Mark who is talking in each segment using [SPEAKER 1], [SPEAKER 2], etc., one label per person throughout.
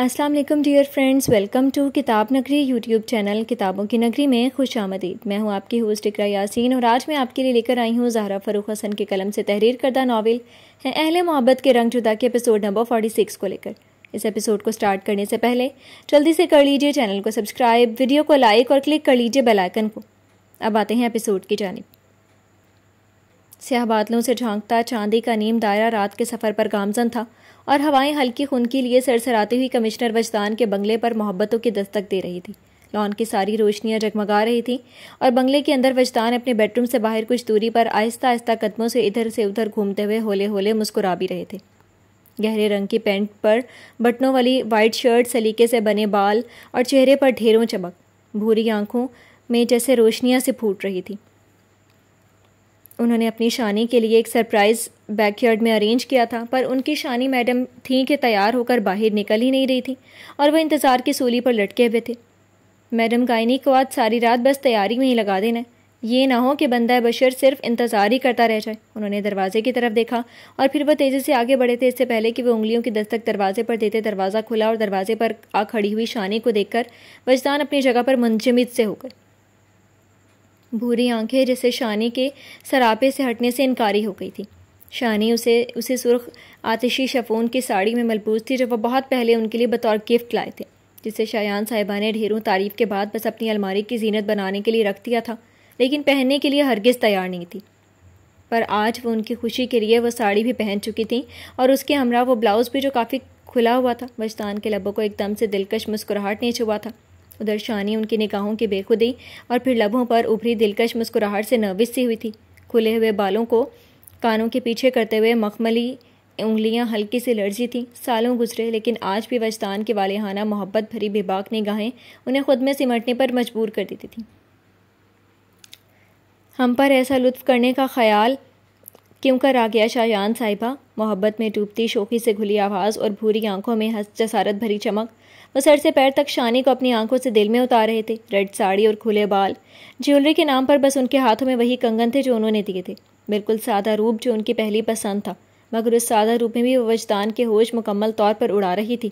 [SPEAKER 1] अस्सलाम वालेकुम dear friends welcome to किताब नगरी यूट्यूब चैनल किताबों की नगरी में खुश आमदीद मैं हूं आपकी होस्ट इकरा यासीन और आज मैं आपके लिए लेकर आई हूं जहरा फ़रूख हसन के कलम से तहरीर करदा नावल है अहल मोहब्बत के रंग जुदा के एपिसोड नंबर 46 को लेकर इस एपिसोड को स्टार्ट करने से पहले जल्दी से कर लीजिए चैनल को सब्सक्राइब वीडियो को लाइक और क्लिक कर लीजिए बेलाइकन को अब आते हैं एपिसोड की जानब स्याह बादलों से झांकता चांदी का नीम दायरा रात के सफ़र पर गामजन था और हवाएं हल्की खून के लिए सरसराती हुई कमिश्नर वजदान के बंगले पर मोहब्बतों की दस्तक दे रही थी लॉन की सारी रोशनियां जगमगा रही थीं और बंगले के अंदर वजदान अपने बेडरूम से बाहर कुछ दूरी पर आहिस्ता आहिस्ता कदमों से इधर से उधर घूमते हुए होले होले मुस्कुरा भी रहे थे गहरे रंग की पैंट पर बटनों वाली वाइट शर्ट सलीके से बने बाल और चेहरे पर ढेरों चमक भूरी आंखों में जैसे रोशनियां से फूट रही थी उन्होंने अपनी शानी के लिए एक सरप्राइज़ बैकयार्ड में अरेंज किया था पर उनकी शानी मैडम थी कि तैयार होकर बाहर निकल ही नहीं रही थी और वह इंतज़ार की सूली पर लटके हुए थे मैडम गायनी को आज सारी रात बस तैयारी में ही लगा देना ये ना हो कि बंदा बशर सिर्फ इंतज़ार ही करता रह जाए उन्होंने दरवाजे की तरफ देखा और फिर वह तेज़ी से आगे बढ़े थे इससे पहले कि वह उंगलियों की दस्तक दरवाजे पर देते दरवाज़ा खुला और दरवाजे पर आ खड़ी हुई शानी को देखकर वजदान अपनी जगह पर मुंजमद से हो गए भूरी आंखें जैसे शानी के सरापे से हटने से इनकारी हो गई थी शानी उसे उसे सुर्ख आतिशी शफोन की साड़ी में मलबूज़ थी जो वह बहुत पहले उनके लिए बतौर गिफ्ट लाए थे जिसे शायान साहिबा ने ढेरों तारीफ के बाद बस अपनी अलमारी की जीनत बनाने के लिए रख दिया था लेकिन पहनने के लिए हरगिज़ तैयार नहीं थी पर आज वो उनकी खुशी के लिए वह साड़ी भी पहन चुकी थी और उसके हमरा वो ब्लाउज़ भी जो काफ़ी खुला हुआ था वजतान के लबों को एकदम से दिलकश मुस्कुराहट ने छुआ था उधर शानी उनकी निगाहों की बेखुदी और फिर लबों पर उभरी दिलकश मुस्कुराहट से नर्विस सी हुई थी खुले हुए बालों को कानों के पीछे करते हुए मखमली उंगलियां हल्की सी लर्जी थीं सालों गुजरे लेकिन आज भी वजदान के वालिहाना मोहब्बत भरी बेबाक निगाहें उन्हें खुद में सिमटने पर मजबूर कर देती थीं हम पर ऐसा लुत्फ करने का ख्याल क्यों कर आ गया शायान साहिबा मोहब्बत में डूबती शोखी से घुली आवाज़ और भूरी आंखों में हंस जसारत भरी चमक वो सर से पैर तक शानी को अपनी आंखों से दिल में उतार रहे थे रेड साड़ी और खुले बाल ज्वेलरी के नाम पर बस उनके हाथों में वही कंगन थे जो उन्होंने दिए थे बिल्कुल सादा रूप जो उनकी पहली पसंद था मगर उस सादा रूप में भी वो वजदान के होश मुकम्मल तौर पर उड़ा रही थी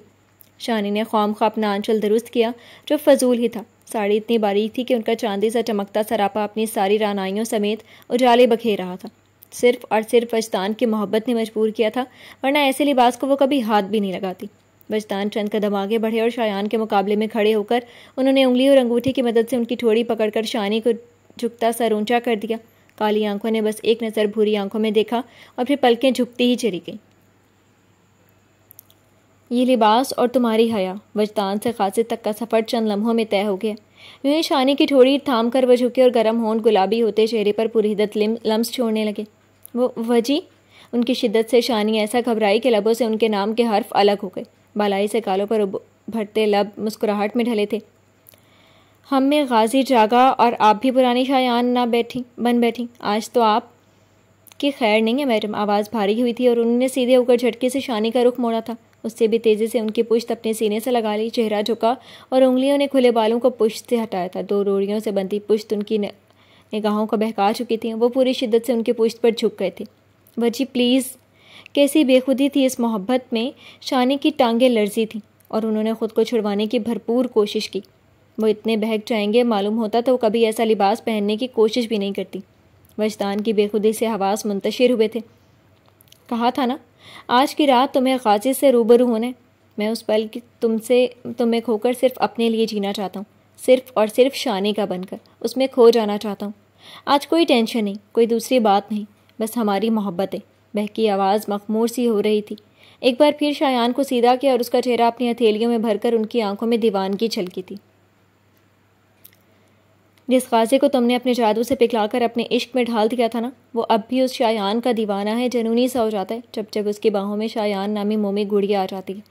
[SPEAKER 1] शानी ने ख्वाम खा अपना आंचल दुरुस्त किया जो फजूल ही था साड़ी इतनी बारीक थी कि उनका चांदी सा चमकता सरापा अपनी सारी रानाइयों समेत उजाले बखेर रहा था सिर्फ और सिर्फ वजदान की मोहब्बत ने मजबूर किया था वरना ऐसे लिबास को वो कभी हाथ भी नहीं लगाती वजदान चंद कदम आगे बढ़े और शायान के मुकाबले में खड़े होकर उन्होंने उंगली और अंगूठी की मदद से उनकी ठोड़ी पकड़कर शानी को झुकता सर ऊंचा कर दिया काली आंखों ने बस एक नज़र भूरी आंखों में देखा और फिर पलकें झुकती ही चली गई ये लिबास और तुम्हारी हया वजदान से खासे तक का सफ़र चंद लम्हों में तय हो गया यूं ही शानी की ठोड़ी थाम कर वह झुके और गर्म होंड गुलाबी होते चेहरे पर पूरी हिदत लम्स छोड़ने लगे वो वजी उनकी शिद्दत से शानी ऐसा घबराई कि लबों से उनके नाम के हर्फ अलग हो गए बालाई से कालों पर भरते लब मुस्कुराहट में ढले थे हम में गाजी जागा और आप भी पुरानी शायान ना बैठी बन बैठी आज तो आप की खैर नहीं है मैडम आवाज़ भारी हुई थी और उन्होंने सीधे होकर झटके से शानी का रुख मोड़ा था उससे भी तेज़ी से उनकी पुश्त अपने सीने से लगा ली चेहरा झुका और उंगलियों ने खुले बालों को पुश्त से हटाया था दो रोड़ियों से बंधी पुश्त उनकी निगाहों को बहका चुकी थी वो पूरी शिद्दत से उनकी पुश्त पर झुक गए थे वजी प्लीज़ कैसी बेखुदी थी इस मोहब्बत में शानी की टांगें लर्जी थीं और उन्होंने खुद को छुड़वाने की भरपूर कोशिश की वो इतने बहक जाएंगे मालूम होता तो वो कभी ऐसा लिबास पहनने की कोशिश भी नहीं करती वजदान की बेखुदी से हवास मुंतशिर हुए थे कहा था ना आज की रात तुम्हें गाजी से रूबरू होने मैं उस पल की तुमसे तुम्हें खोकर सिर्फ अपने लिए जीना चाहता हूँ सिर्फ और सिर्फ शानी का बनकर उसमें खो जाना चाहता हूँ आज कोई टेंशन नहीं कोई दूसरी बात नहीं बस हमारी मोहब्बत है बहकी आवाज़ मखमूर सी हो रही थी एक बार फिर शायान को सीधा किया और उसका चेहरा अपनी हथेलियों में भरकर उनकी आंखों में दीवान की छलकी थी जिस गाजे को तुमने अपने जादू से पिघलाकर अपने इश्क में ढाल दिया था ना वो अब भी उस शायान का दीवाना है जनूनी सा हो जाता है जब जब उसकी बाहों में शायान नामी मोमी गुड़िया आ जाती है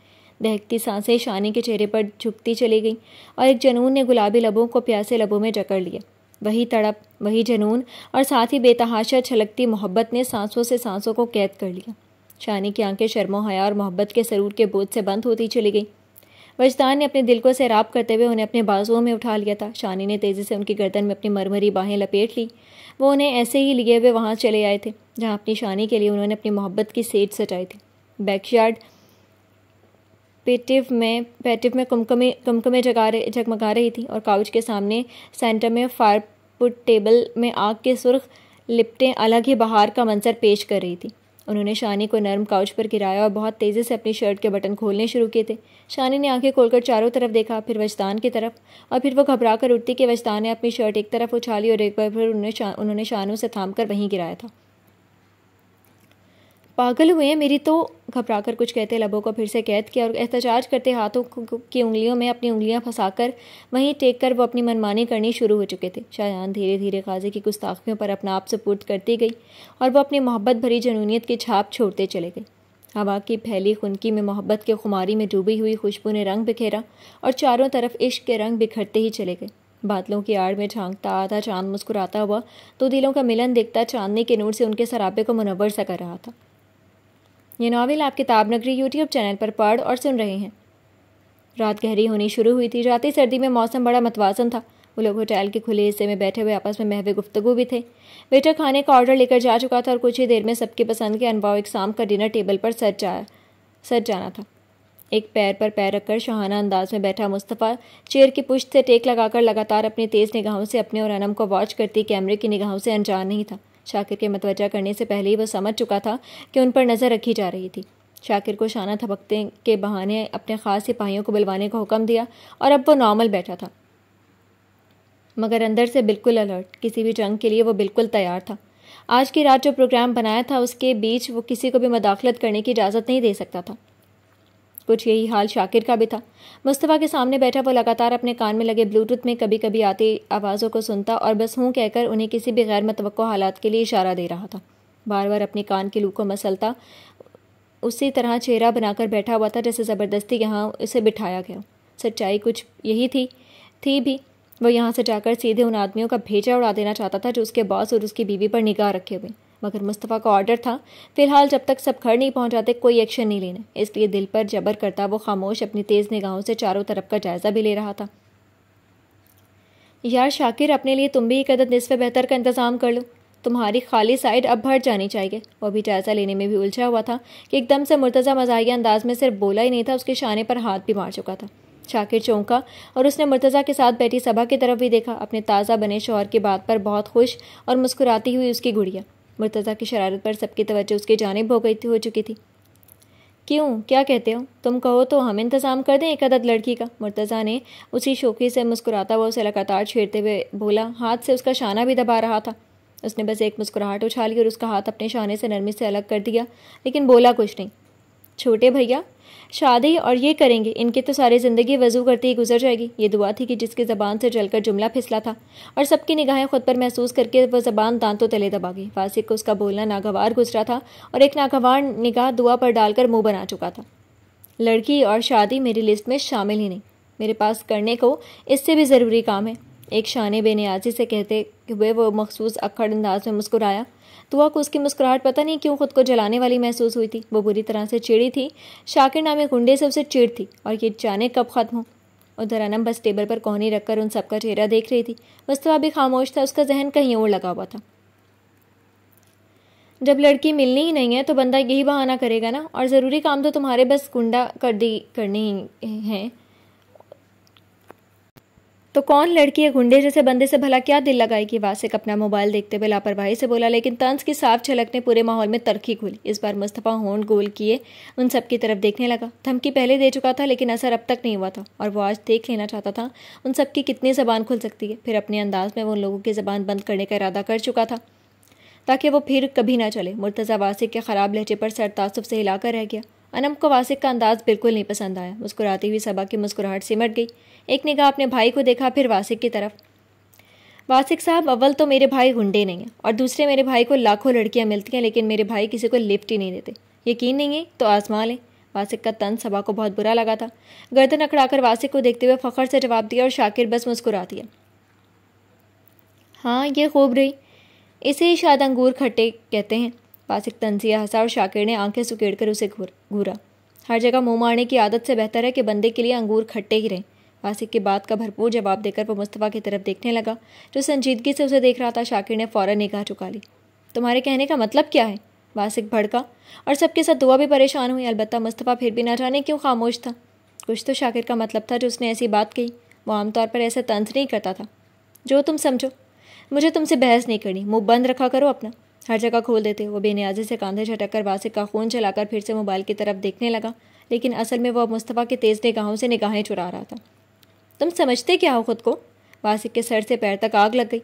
[SPEAKER 1] दहकती सांसें शानी के चेहरे पर झुकती चली गईं और एक जनून ने गुलाबी लबों को प्यासे लबों में जकड़ लिया वही तड़प वही जनून और साथ ही बेतहाशा छलकती मोहब्बत ने सांसों से सांसों को कैद कर लिया शानी की आंखें शर्मो हया और मोहब्बत के सरूर के बोझ से बंद होती चली गईं वजदान ने अपने दिल को सैराब करते हुए उन्हें अपने बाजुओं में उठा लिया था शानी ने तेज़ी से उनकी गर्दन में अपनी मरमरी बाहें लपेट ली वो उन्हें ऐसे ही लिए हुए वहाँ चले आए थे जहाँ अपनी शानी के लिए उन्होंने अपनी मोहब्बत की सेज सजाई थी बैकयार्ड पेटिव में पेटिव में कुमकमे कुमकमे जगा रहे जगमगा रही थी और काउच के सामने सेंटर में फायरपुट टेबल में आग के सुर्ख लिपटें अलग ही बहार का मंजर पेश कर रही थी उन्होंने शानी को नरम काउच पर गिराया और बहुत तेज़ी से अपनी शर्ट के बटन खोलने शुरू किए थे शानी ने आंखें खोलकर चारों तरफ देखा फिर वजदान की तरफ और फिर वो घबरा कर उठती कि वजदान ने अपनी शर्ट एक तरफ उछाली और एक बार फिर उन्होंने शानू से थाम कर वहीं गिराया था पागल हुए हैं मेरी तो घबरा कर कुछ कहते लबों को फिर से कैद किया और एहतजाज करते हाथों की उंगलियों में अपनी उंगलियां फंसाकर वहीं टेक कर वो अपनी मनमानी करनी शुरू हो चुके थे शाहजहान धीरे धीरे काजी की गुस्ताखियों पर अपना आप सपुर्द करती गई और वह अपनी मोहब्बत भरी जनूनीत की छाप छोड़ते चले गए हवा की फैली खुनकी में मोहब्बत के खुमारी में डूबी हुई खुशबू ने रंग बिखेरा और चारों तरफ इश्क के रंग बिखरते ही चले गए बादलों की आड़ में झांकता आता चांद मुस्कुराता हुआ तो दिलों का मिलन देखता चांदनी के नूर से उनके सराबे को मुनवर सा कर रहा था ये नावल आप किताब नगरी यूट्यूब चैनल पर पढ़ और सुन रहे हैं रात गहरी होनी शुरू हुई थी रात सर्दी में मौसम बड़ा मतवाजन था वो लोग होटल के खुले हिस्से में बैठे हुए आपस में महवे गुफ्तगु भी थे वेटर खाने का ऑर्डर लेकर जा चुका था और कुछ ही देर में सबकी पसंद के अनुभव एक शाम का डिनर टेबल पर सज जा सज जाना था एक पैर पर पैर रखकर शहाना अंदाज में बैठा मुस्तफ़ा चेयर की पुश्त से टेक लगाकर लगातार अपनी तेज़ निगाहों से अपने और अनम को वॉच करती कैमरे की निगाहों से अनजान नहीं था शाकिर के मतवजा करने से पहले ही वह समझ चुका था कि उन पर नज़र रखी जा रही थी शाकिर को शाना थपकते के बहाने अपने ख़ास सिपाहियों को बुलवाने का हुक्म दिया और अब वो नॉर्मल बैठा था मगर अंदर से बिल्कुल अलर्ट किसी भी जंग के लिए वो बिल्कुल तैयार था आज की रात जो प्रोग्राम बनाया था उसके बीच वो किसी को भी मदाखलत करने की इजाज़त नहीं दे सकता था कुछ यही हाल शाकिर का भी था मुस्तफ़ा के सामने बैठा वो लगातार अपने कान में लगे ब्लूटूथ में कभी कभी आती आवाज़ों को सुनता और बस हूँ कहकर उन्हें किसी भी गैर मतवक़ हालात के लिए इशारा दे रहा था बार बार अपने कान की लू को मसलता उसी तरह चेहरा बनाकर बैठा हुआ था जैसे ज़बरदस्ती यहाँ उसे बिठाया गया सच्चाई कुछ यही थी थी भी वो यहाँ से जाकर सीधे उन आदमियों का भेजा उड़ा देना चाहता था जो उसके बॉस और उसकी बीवी पर निगाह रखे हुए मगर मुस्तफ़ा का ऑर्डर था फिलहाल जब तक सब घर नहीं पहुंच जाते कोई एक्शन नहीं लेना इसलिए दिल पर जबर करता वो खामोश अपनी तेज़ निगाहों से चारों तरफ का जायज़ा भी ले रहा था यार शाकिर अपने लिए तुम भी कदर निसफ बेहतर का इंतज़ाम कर लो तुम्हारी खाली साइड अब भर जानी चाहिए वो भी जायज़ा लेने में भी उलझा हुआ था कि एकदम से मुर्तज़ा मजाही अंदाज में सिर्फ बोला ही नहीं था उसके शाने पर हाथ भी मार चुका था शाकिर चौंका और उसने मुर्तज़ा के साथ बैठी सभा की तरफ भी देखा अपने ताज़ा बने शोहर की बात पर बहुत खुश और मुस्कुराती हुई उसकी गुड़िया मुर्तज़ा की शरारत पर सबकी तवज्जो उसकी जानब हो गई थी हो चुकी थी क्यों क्या कहते हो तुम कहो तो हम इंतज़ाम कर दें एक अदद लड़की का मुर्तज़ा ने उसी शोखी से मुस्कुराता हुआ उसे लगातार छेड़ते हुए बोला हाथ से उसका शाना भी दबा रहा था उसने बस एक मुस्कुराहट उछाली और उसका हाथ अपने शाने से नरमी से अलग कर दिया लेकिन बोला कुछ नहीं छोटे भैया शादी और ये करेंगे इनके तो सारी ज़िंदगी वजू करती ही गुजर जाएगी ये दुआ थी कि जिसकी ज़बान से जलकर जुमला फिसला था और सबकी निगाहें खुद पर महसूस करके वह ज़बान दांतों तले दबा गई वासिक को उसका बोलना नागवार गुजरा था और एक नागवार निगाह दुआ पर डालकर मुँह बना चुका था लड़की और शादी मेरी लिस्ट में शामिल ही नहीं मेरे पास करने को इससे भी ज़रूरी काम है एक शान बेनियाजी से कहते हुए वो मखसूस अखड़ अंदाज में मुस्कुराया तुआ को उसकी मुस्कुराहट पता नहीं क्यों खुद को जलाने वाली महसूस हुई थी वो बुरी तरह से चिड़ी थी शाकिर नामे गुंडे से उसे चिड़ थी और ये जाने कब खत्म हो उधर अनम बस टेबल पर कोहनी रखकर उन सबका चेहरा देख रही थी तो भी खामोश था उसका जहन कहीं और लगा हुआ था जब लड़की मिलनी ही नहीं है तो बंदा यही बहाना करेगा ना और ज़रूरी काम तो तुम्हारे बस गुंडा कर दी करनी ही हैं तो कौन लड़की है गुंडे जैसे बंदे से भला क्या दिल लगाएगी वासिक अपना मोबाइल देखते हुए लापरवाही से बोला लेकिन तंज की साफ झलक ने पूरे माहौल में तरखी खुली इस बार मुस्तफ़ा होंड गोल किए उन सब की तरफ देखने लगा धमकी पहले दे चुका था लेकिन असर अब तक नहीं हुआ था और वो आज देख लेना चाहता था उन सब की कितनी जबान खुल सकती है फिर अपने अंदाज में वो उन लोगों की जबान बंद करने का इरादा कर चुका था ताकि वो फिर कभी ना चले मुर्तज़ा वासिक के ख़राब लहजे पर सर तासुब से हिलाकर रह गया अनम को वासिक का अंदाज़ बिल्कुल नहीं पसंद आया मुस्कुराती हुई सबा की मुस्कुराहट सिमट गई एक निगाह अपने भाई को देखा फिर वासिक की तरफ वासिक साहब अव्वल तो मेरे भाई गुंडे नहीं हैं और दूसरे मेरे भाई को लाखों लड़कियां मिलती हैं लेकिन मेरे भाई किसी को लिफ्ट ही नहीं देते यकीन नहीं है तो आजमा लें वासिक का तन सभा को बहुत बुरा लगा था गर्दन अकड़ाकर वासिक को देखते हुए फ़खर से जवाब दिया और शाकिर बस मुस्कुरा दिया हाँ ये खूब रही इसे ही शायद अंगूर खट्टे कहते हैं वासिक तंजिया हंसा और शाकिर ने आंखें सुकेड़ कर उसे घूरा हर जगह मुंह मारने की आदत से बेहतर है कि बंदे के लिए अंगूर खट्टे ही रहें वासिक की बात का भरपूर जवाब देकर वो मुस्तफ़ा की तरफ देखने लगा जो संजीदगी से उसे देख रहा था शाकिर ने फ़ौर निगाह चुका ली तुम्हारे कहने का मतलब क्या है वासिक भड़का और सबके साथ दुआ भी परेशान हुई अलबत् मुस्तफ़ा फिर भी ना जाने क्यों खामोश था कुछ तो शाकिर का मतलब था जो उसने ऐसी बात कही वो आमतौर पर ऐसा तंज नहीं करता था जो तुम समझो मुझे तुमसे बहस नहीं करनी मुँह बंद रखा करो अपना हर जगह खोल देते वो बेनियाजी से कांधे झटक कर वासिक का खून चलाकर फिर से मोबाइल की तरफ देखने लगा लेकिन असल में वह मुस्तफ़ा के तेज़ निगाहों से निगाहें चुरा रहा था तुम समझते क्या हो खुद को वासिक के सर से पैर तक आग लग गई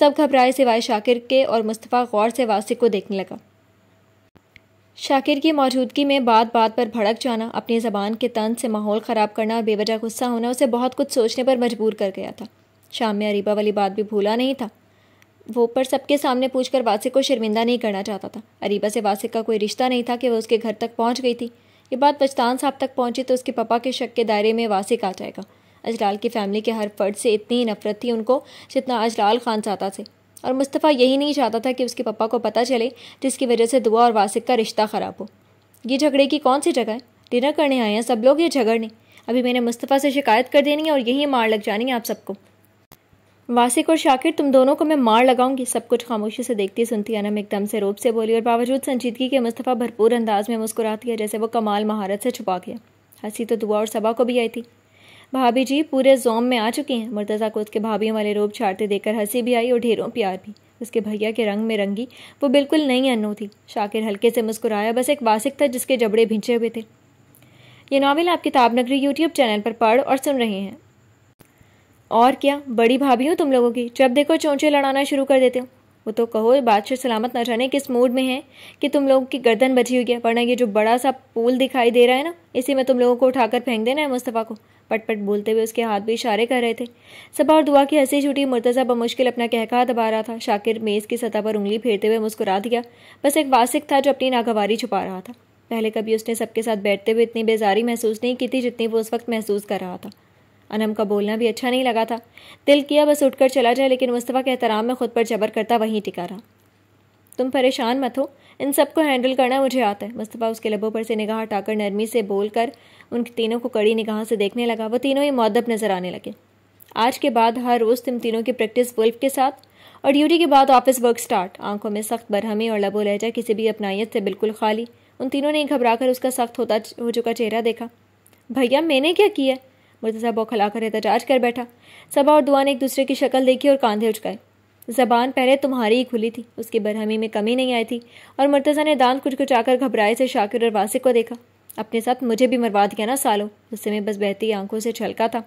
[SPEAKER 1] सब घबराए सिवाय शाकिर के और मुस्तफ़ा गौर से वासिक को देखने लगा शाकिर की मौजूदगी में बात बात पर भड़क जाना अपनी ज़बान के तन से माहौल ख़राब करना और बेवजह गुस्सा होना उसे बहुत कुछ सोचने पर मजबूर कर गया था शाम में अरीबा वाली बात भी भूला नहीं था वो पर सबके सामने पूछकर वासिक को शर्मिंदा नहीं करना चाहता था अरीबा से वासिक का कोई रिश्ता नहीं था कि वह उसके घर तक पहुँच गई थी ये बात पछतान साहब तक पहुँची तो उसके पापा के शक के दायरे में वासिक आ जाएगा अजलाल की फैमिली के हर फर्द से इतनी ही नफरत थी उनको जितना अजलाल खान चाहता थे और मुस्तफ़ा यही नहीं चाहता था कि उसके पापा को पता चले जिसकी वजह से दुआ और वासिक का रिश्ता ख़राब हो ये झगड़े की कौन सी जगह है डिनर करने आए हैं सब लोग ये झगड़ने अभी मैंने मुस्तफ़ा से शिकायत कर देनी है और यही मार लग जानी है आप सबको वासिक और शाकिर तुम दोनों को मैं मार लगाऊंगी सब कुछ खामोशी से देखती सुनती अनम एकदम से रोब से बोली और बावजूद संजीदगी के मुस्तफ़ा भरपूर अंदाज में मुस्कुराती है जैसे वो कमाल महारत से छुपा गया हंसी तो दुआ और सबा को भी आई थी भाभी जी पूरे जोम में आ चुके हैं मुर्तज़ा को उसके भाभी वाले रोब छाड़ते देखकर हंसी भी आई और ढेरों प्यार भी उसके भैया के रंग में रंगी वो बिल्कुल नई अनु थी शाकिर हल्के से मुस्कुराया बस एक वासिक था जिसके जबड़े भिंचे हुए थे ये नावल आप किताब नगरी यूट्यूब चैनल पर पढ़ और सुन रहे हैं और क्या बड़ी भाभी हो तुम लोगों की जब देखो चोंचे लड़ाना शुरू कर देते हो वो तो कहो बादशाह सलामत न जाने किस मूड में है कि तुम लोगों की गर्दन बची हुई है वरना ये जो बड़ा सा पूल दिखाई दे रहा है ना इसी में तुम लोगों को उठाकर फेंक देना है मुस्तफ़ा को पटपट बोलते हुए उसके हाथ भी इशारे कर रहे थे सबा और दुआ की हंसी छूटी मुर्तजा बमुश्किल अपना कहका दबा रहा था शाकिर मेज़ की सतह पर उंगली फेरते हुए मुस्कुरा दिया बस एक वासिक था जो अपनी नागवारी छुपा रहा था पहले कभी उसने सबके साथ बैठते हुए इतनी बेजारी महसूस नहीं की थी जितनी वो उस वक्त महसूस कर रहा था अनम का बोलना भी अच्छा नहीं लगा था दिल किया बस उठकर चला जाए लेकिन मुस्तफ़ा के एहतराम में खुद पर जबर करता वहीं टिका रहा तुम परेशान मत हो इन सबको हैंडल करना मुझे आता है मुस्तफ़ा उसके लबों पर से निगाह हटाकर नरमी से बोलकर उन तीनों को कड़ी निगाह से देखने लगा वो तीनों ही मौदब नजर आने लगे आज के बाद हर रोज़ तुम तीनों की प्रैक्टिस वुल्फ के साथ और ड्यूटी के बाद ऑफिस वर्क स्टार्ट आंखों में सख्त बरहमी और लबो लहजा किसी भी अपनाइत से बिल्कुल खाली उन तीनों ने घबरा कर उसका सख्त होता हो चुका चेहरा देखा भैया मैंने क्या किया मुर्तजा बौखलाकर एहतजाज कर बैठा सबा और दुआ ने एक दूसरे की शक्ल देखी और कांधे उचकाए जबान पहले तुम्हारी ही खुली थी उसकी बरहमी में कमी नहीं आई थी और मुर्तजा ने दांत कुछ कुछ आकर घबराए से शाकिर और वासिक को देखा अपने साथ मुझे भी मरवा दिया ना सालों गुस्से में बस बहती आंखों से छलका था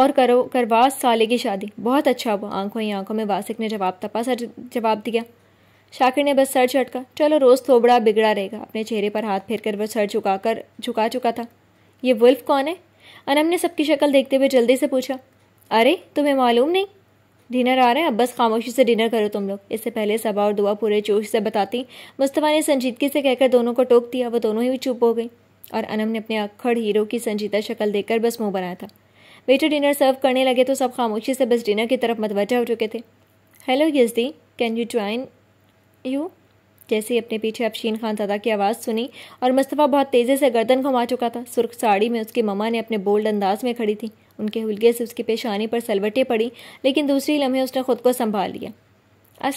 [SPEAKER 1] और करो करवा साले की शादी बहुत अच्छा हुआ आंखों ही आंखों में वासिक ने जवाब तपा सर जवाब दिया शाकिर ने बस सर झटका चलो रोज़ थोबड़ा बिगड़ा रहेगा अपने चेहरे पर हाथ फेर कर वह सर झुका कर झुका चुका था ये वुल्फ कौन है अनम ने सबकी शक्ल देखते हुए जल्दी से पूछा अरे तुम्हें मालूम नहीं डिनर आ रहे हैं अब बस खामोशी से डिनर करो तुम लोग इससे पहले सबा और दुआ पूरे जोश से बताती मुस्तफ़ा ने संजीदगी से कहकर दोनों को टोक दिया वो दोनों ही चुप हो गई और अनम ने अपने अखड़ हीरो की संजीदा शक्ल देखकर बस मुंह बनाया था वेटर डिनर सर्व करने लगे तो सब खामोशी से बस डिनर की तरफ मतवजा हो चुके थे hello Yazdi can you join you जैसे ही अपने पीछे अफशीन खान दादा की आवाज़ सुनी और मुस्तफ़ा बहुत तेज़ी से गर्दन घुमा चुका था सुर्ख साड़ी में उसकी ममा ने अपने बोल्ड अंदाज में खड़ी थी उनके हुलगे से उसकी पेशानी पर सलवटें पड़ी लेकिन दूसरी लम्हे उसने खुद को संभाल लिया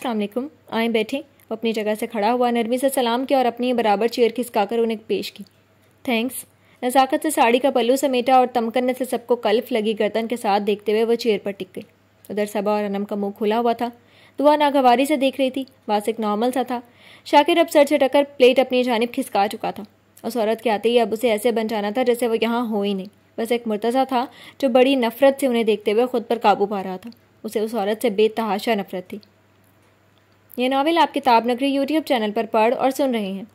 [SPEAKER 1] वालेकुम आए बैठे वो अपनी जगह से खड़ा हुआ नरमी से सलाम किया और अपनी बराबर चेयर खिसकाकर उन्हें पेश की थैंक्स नज़ाकत से साड़ी का पल्लू समेटा और तमकन्ने से सबको कल्फ लगी गर्दन के साथ देखते हुए वो चेयर पर टिक गई उधर सबा और अनम का मुंह खुला हुआ था दुआ नागवारी से देख रही थी वासिक नॉर्मल सा था शाकिर अब सर से टकर प्लेट अपनी जानब खिसका चुका था उस औरत के आते ही अब उसे ऐसे बन जाना था जैसे वो यहाँ हो ही नहीं बस एक मुर्तज़ा था जो बड़ी नफ़रत से उन्हें देखते हुए ख़ुद पर काबू पा रहा था उसे उस औरत से बेतहाशा नफ़रत थी यह नावल आप किताब नगरी यूट्यूब चैनल पर पढ़ और सुन रहे हैं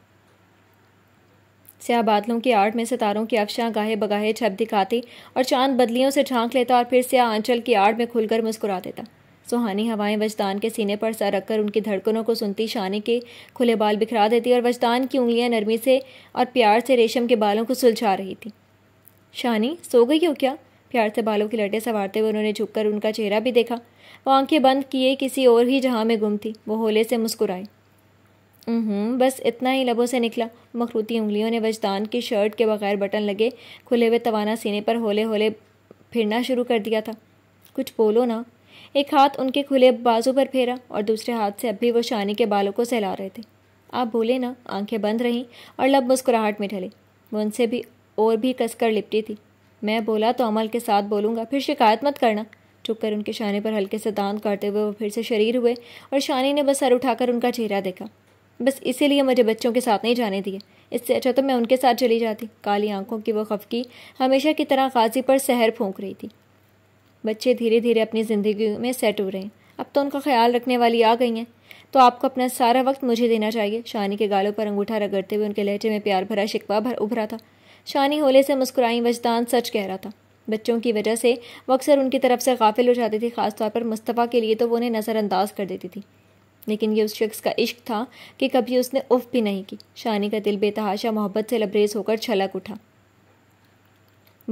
[SPEAKER 1] स्याह बादलों की आड़ में सितारों की अफशां गाहे बगाहे छप दिखाती और चांद बदलियों से झांक लेता और फिर स्याह आंचल की आड़ में खुलकर मुस्कुरा देता सुहानी हवाएं वजदान के सीने पर सर रखकर उनकी धड़कनों को सुनती शानी के खुले बाल बिखरा देती और वजदान की उंगलियां नरमी से और प्यार से रेशम के बालों को सुलझा रही थी शानी सो गई हो क्या प्यार से बालों की लटे संवारते हुए उन्होंने झुककर उनका चेहरा भी देखा वो आंखें बंद किए किसी और ही जहाँ में गुम थी वो होले से मुस्कुराई बस इतना ही लबों से निकला मखरूती उंगलियों ने वजदान की शर्ट के बगैर बटन लगे खुले हुए तवाना सीने पर होले होले फिरना शुरू कर दिया था कुछ बोलो ना एक हाथ उनके खुले बाजू पर फेरा और दूसरे हाथ से अब भी वो शानी के बालों को सहला रहे थे आप बोले ना आंखें बंद रहीं और लब मुस्कुराहट में ढले वो उनसे भी और भी कसकर लिपटी थी मैं बोला तो अमल के साथ बोलूँगा फिर शिकायत मत करना चुप कर उनके शाने पर हल्के से दांत काटते हुए वो फिर से शरीर हुए और शानी ने बस सर उठाकर उनका चेहरा देखा बस इसीलिए मुझे बच्चों के साथ नहीं जाने दिए इससे अच्छा तो मैं उनके साथ चली जाती काली आंखों की वो खफकी हमेशा की तरह गाजी पर सहर फूंक रही थी बच्चे धीरे धीरे अपनी ज़िंदगी में सेट हो रहे हैं अब तो उनका ख्याल रखने वाली आ गई हैं तो आपको अपना सारा वक्त मुझे देना चाहिए शानी के गालों पर अंगूठा रगड़ते हुए उनके लहजे में प्यार भरा शिकवा भर उभरा था शानी होले से मुस्कुराई वजदान सच कह रहा था बच्चों की वजह से वो अक्सर उनकी तरफ से गाफिल हो जाती थी ख़ासतौर पर मुस्तफ़ा के लिए तो वो उन्हें नज़रअंदाज कर देती थी लेकिन ये उस शख्स का इश्क था कि कभी उसने उफ भी नहीं की शानी का दिल बेतहाशा मोहब्बत से लबरेज होकर छलक उठा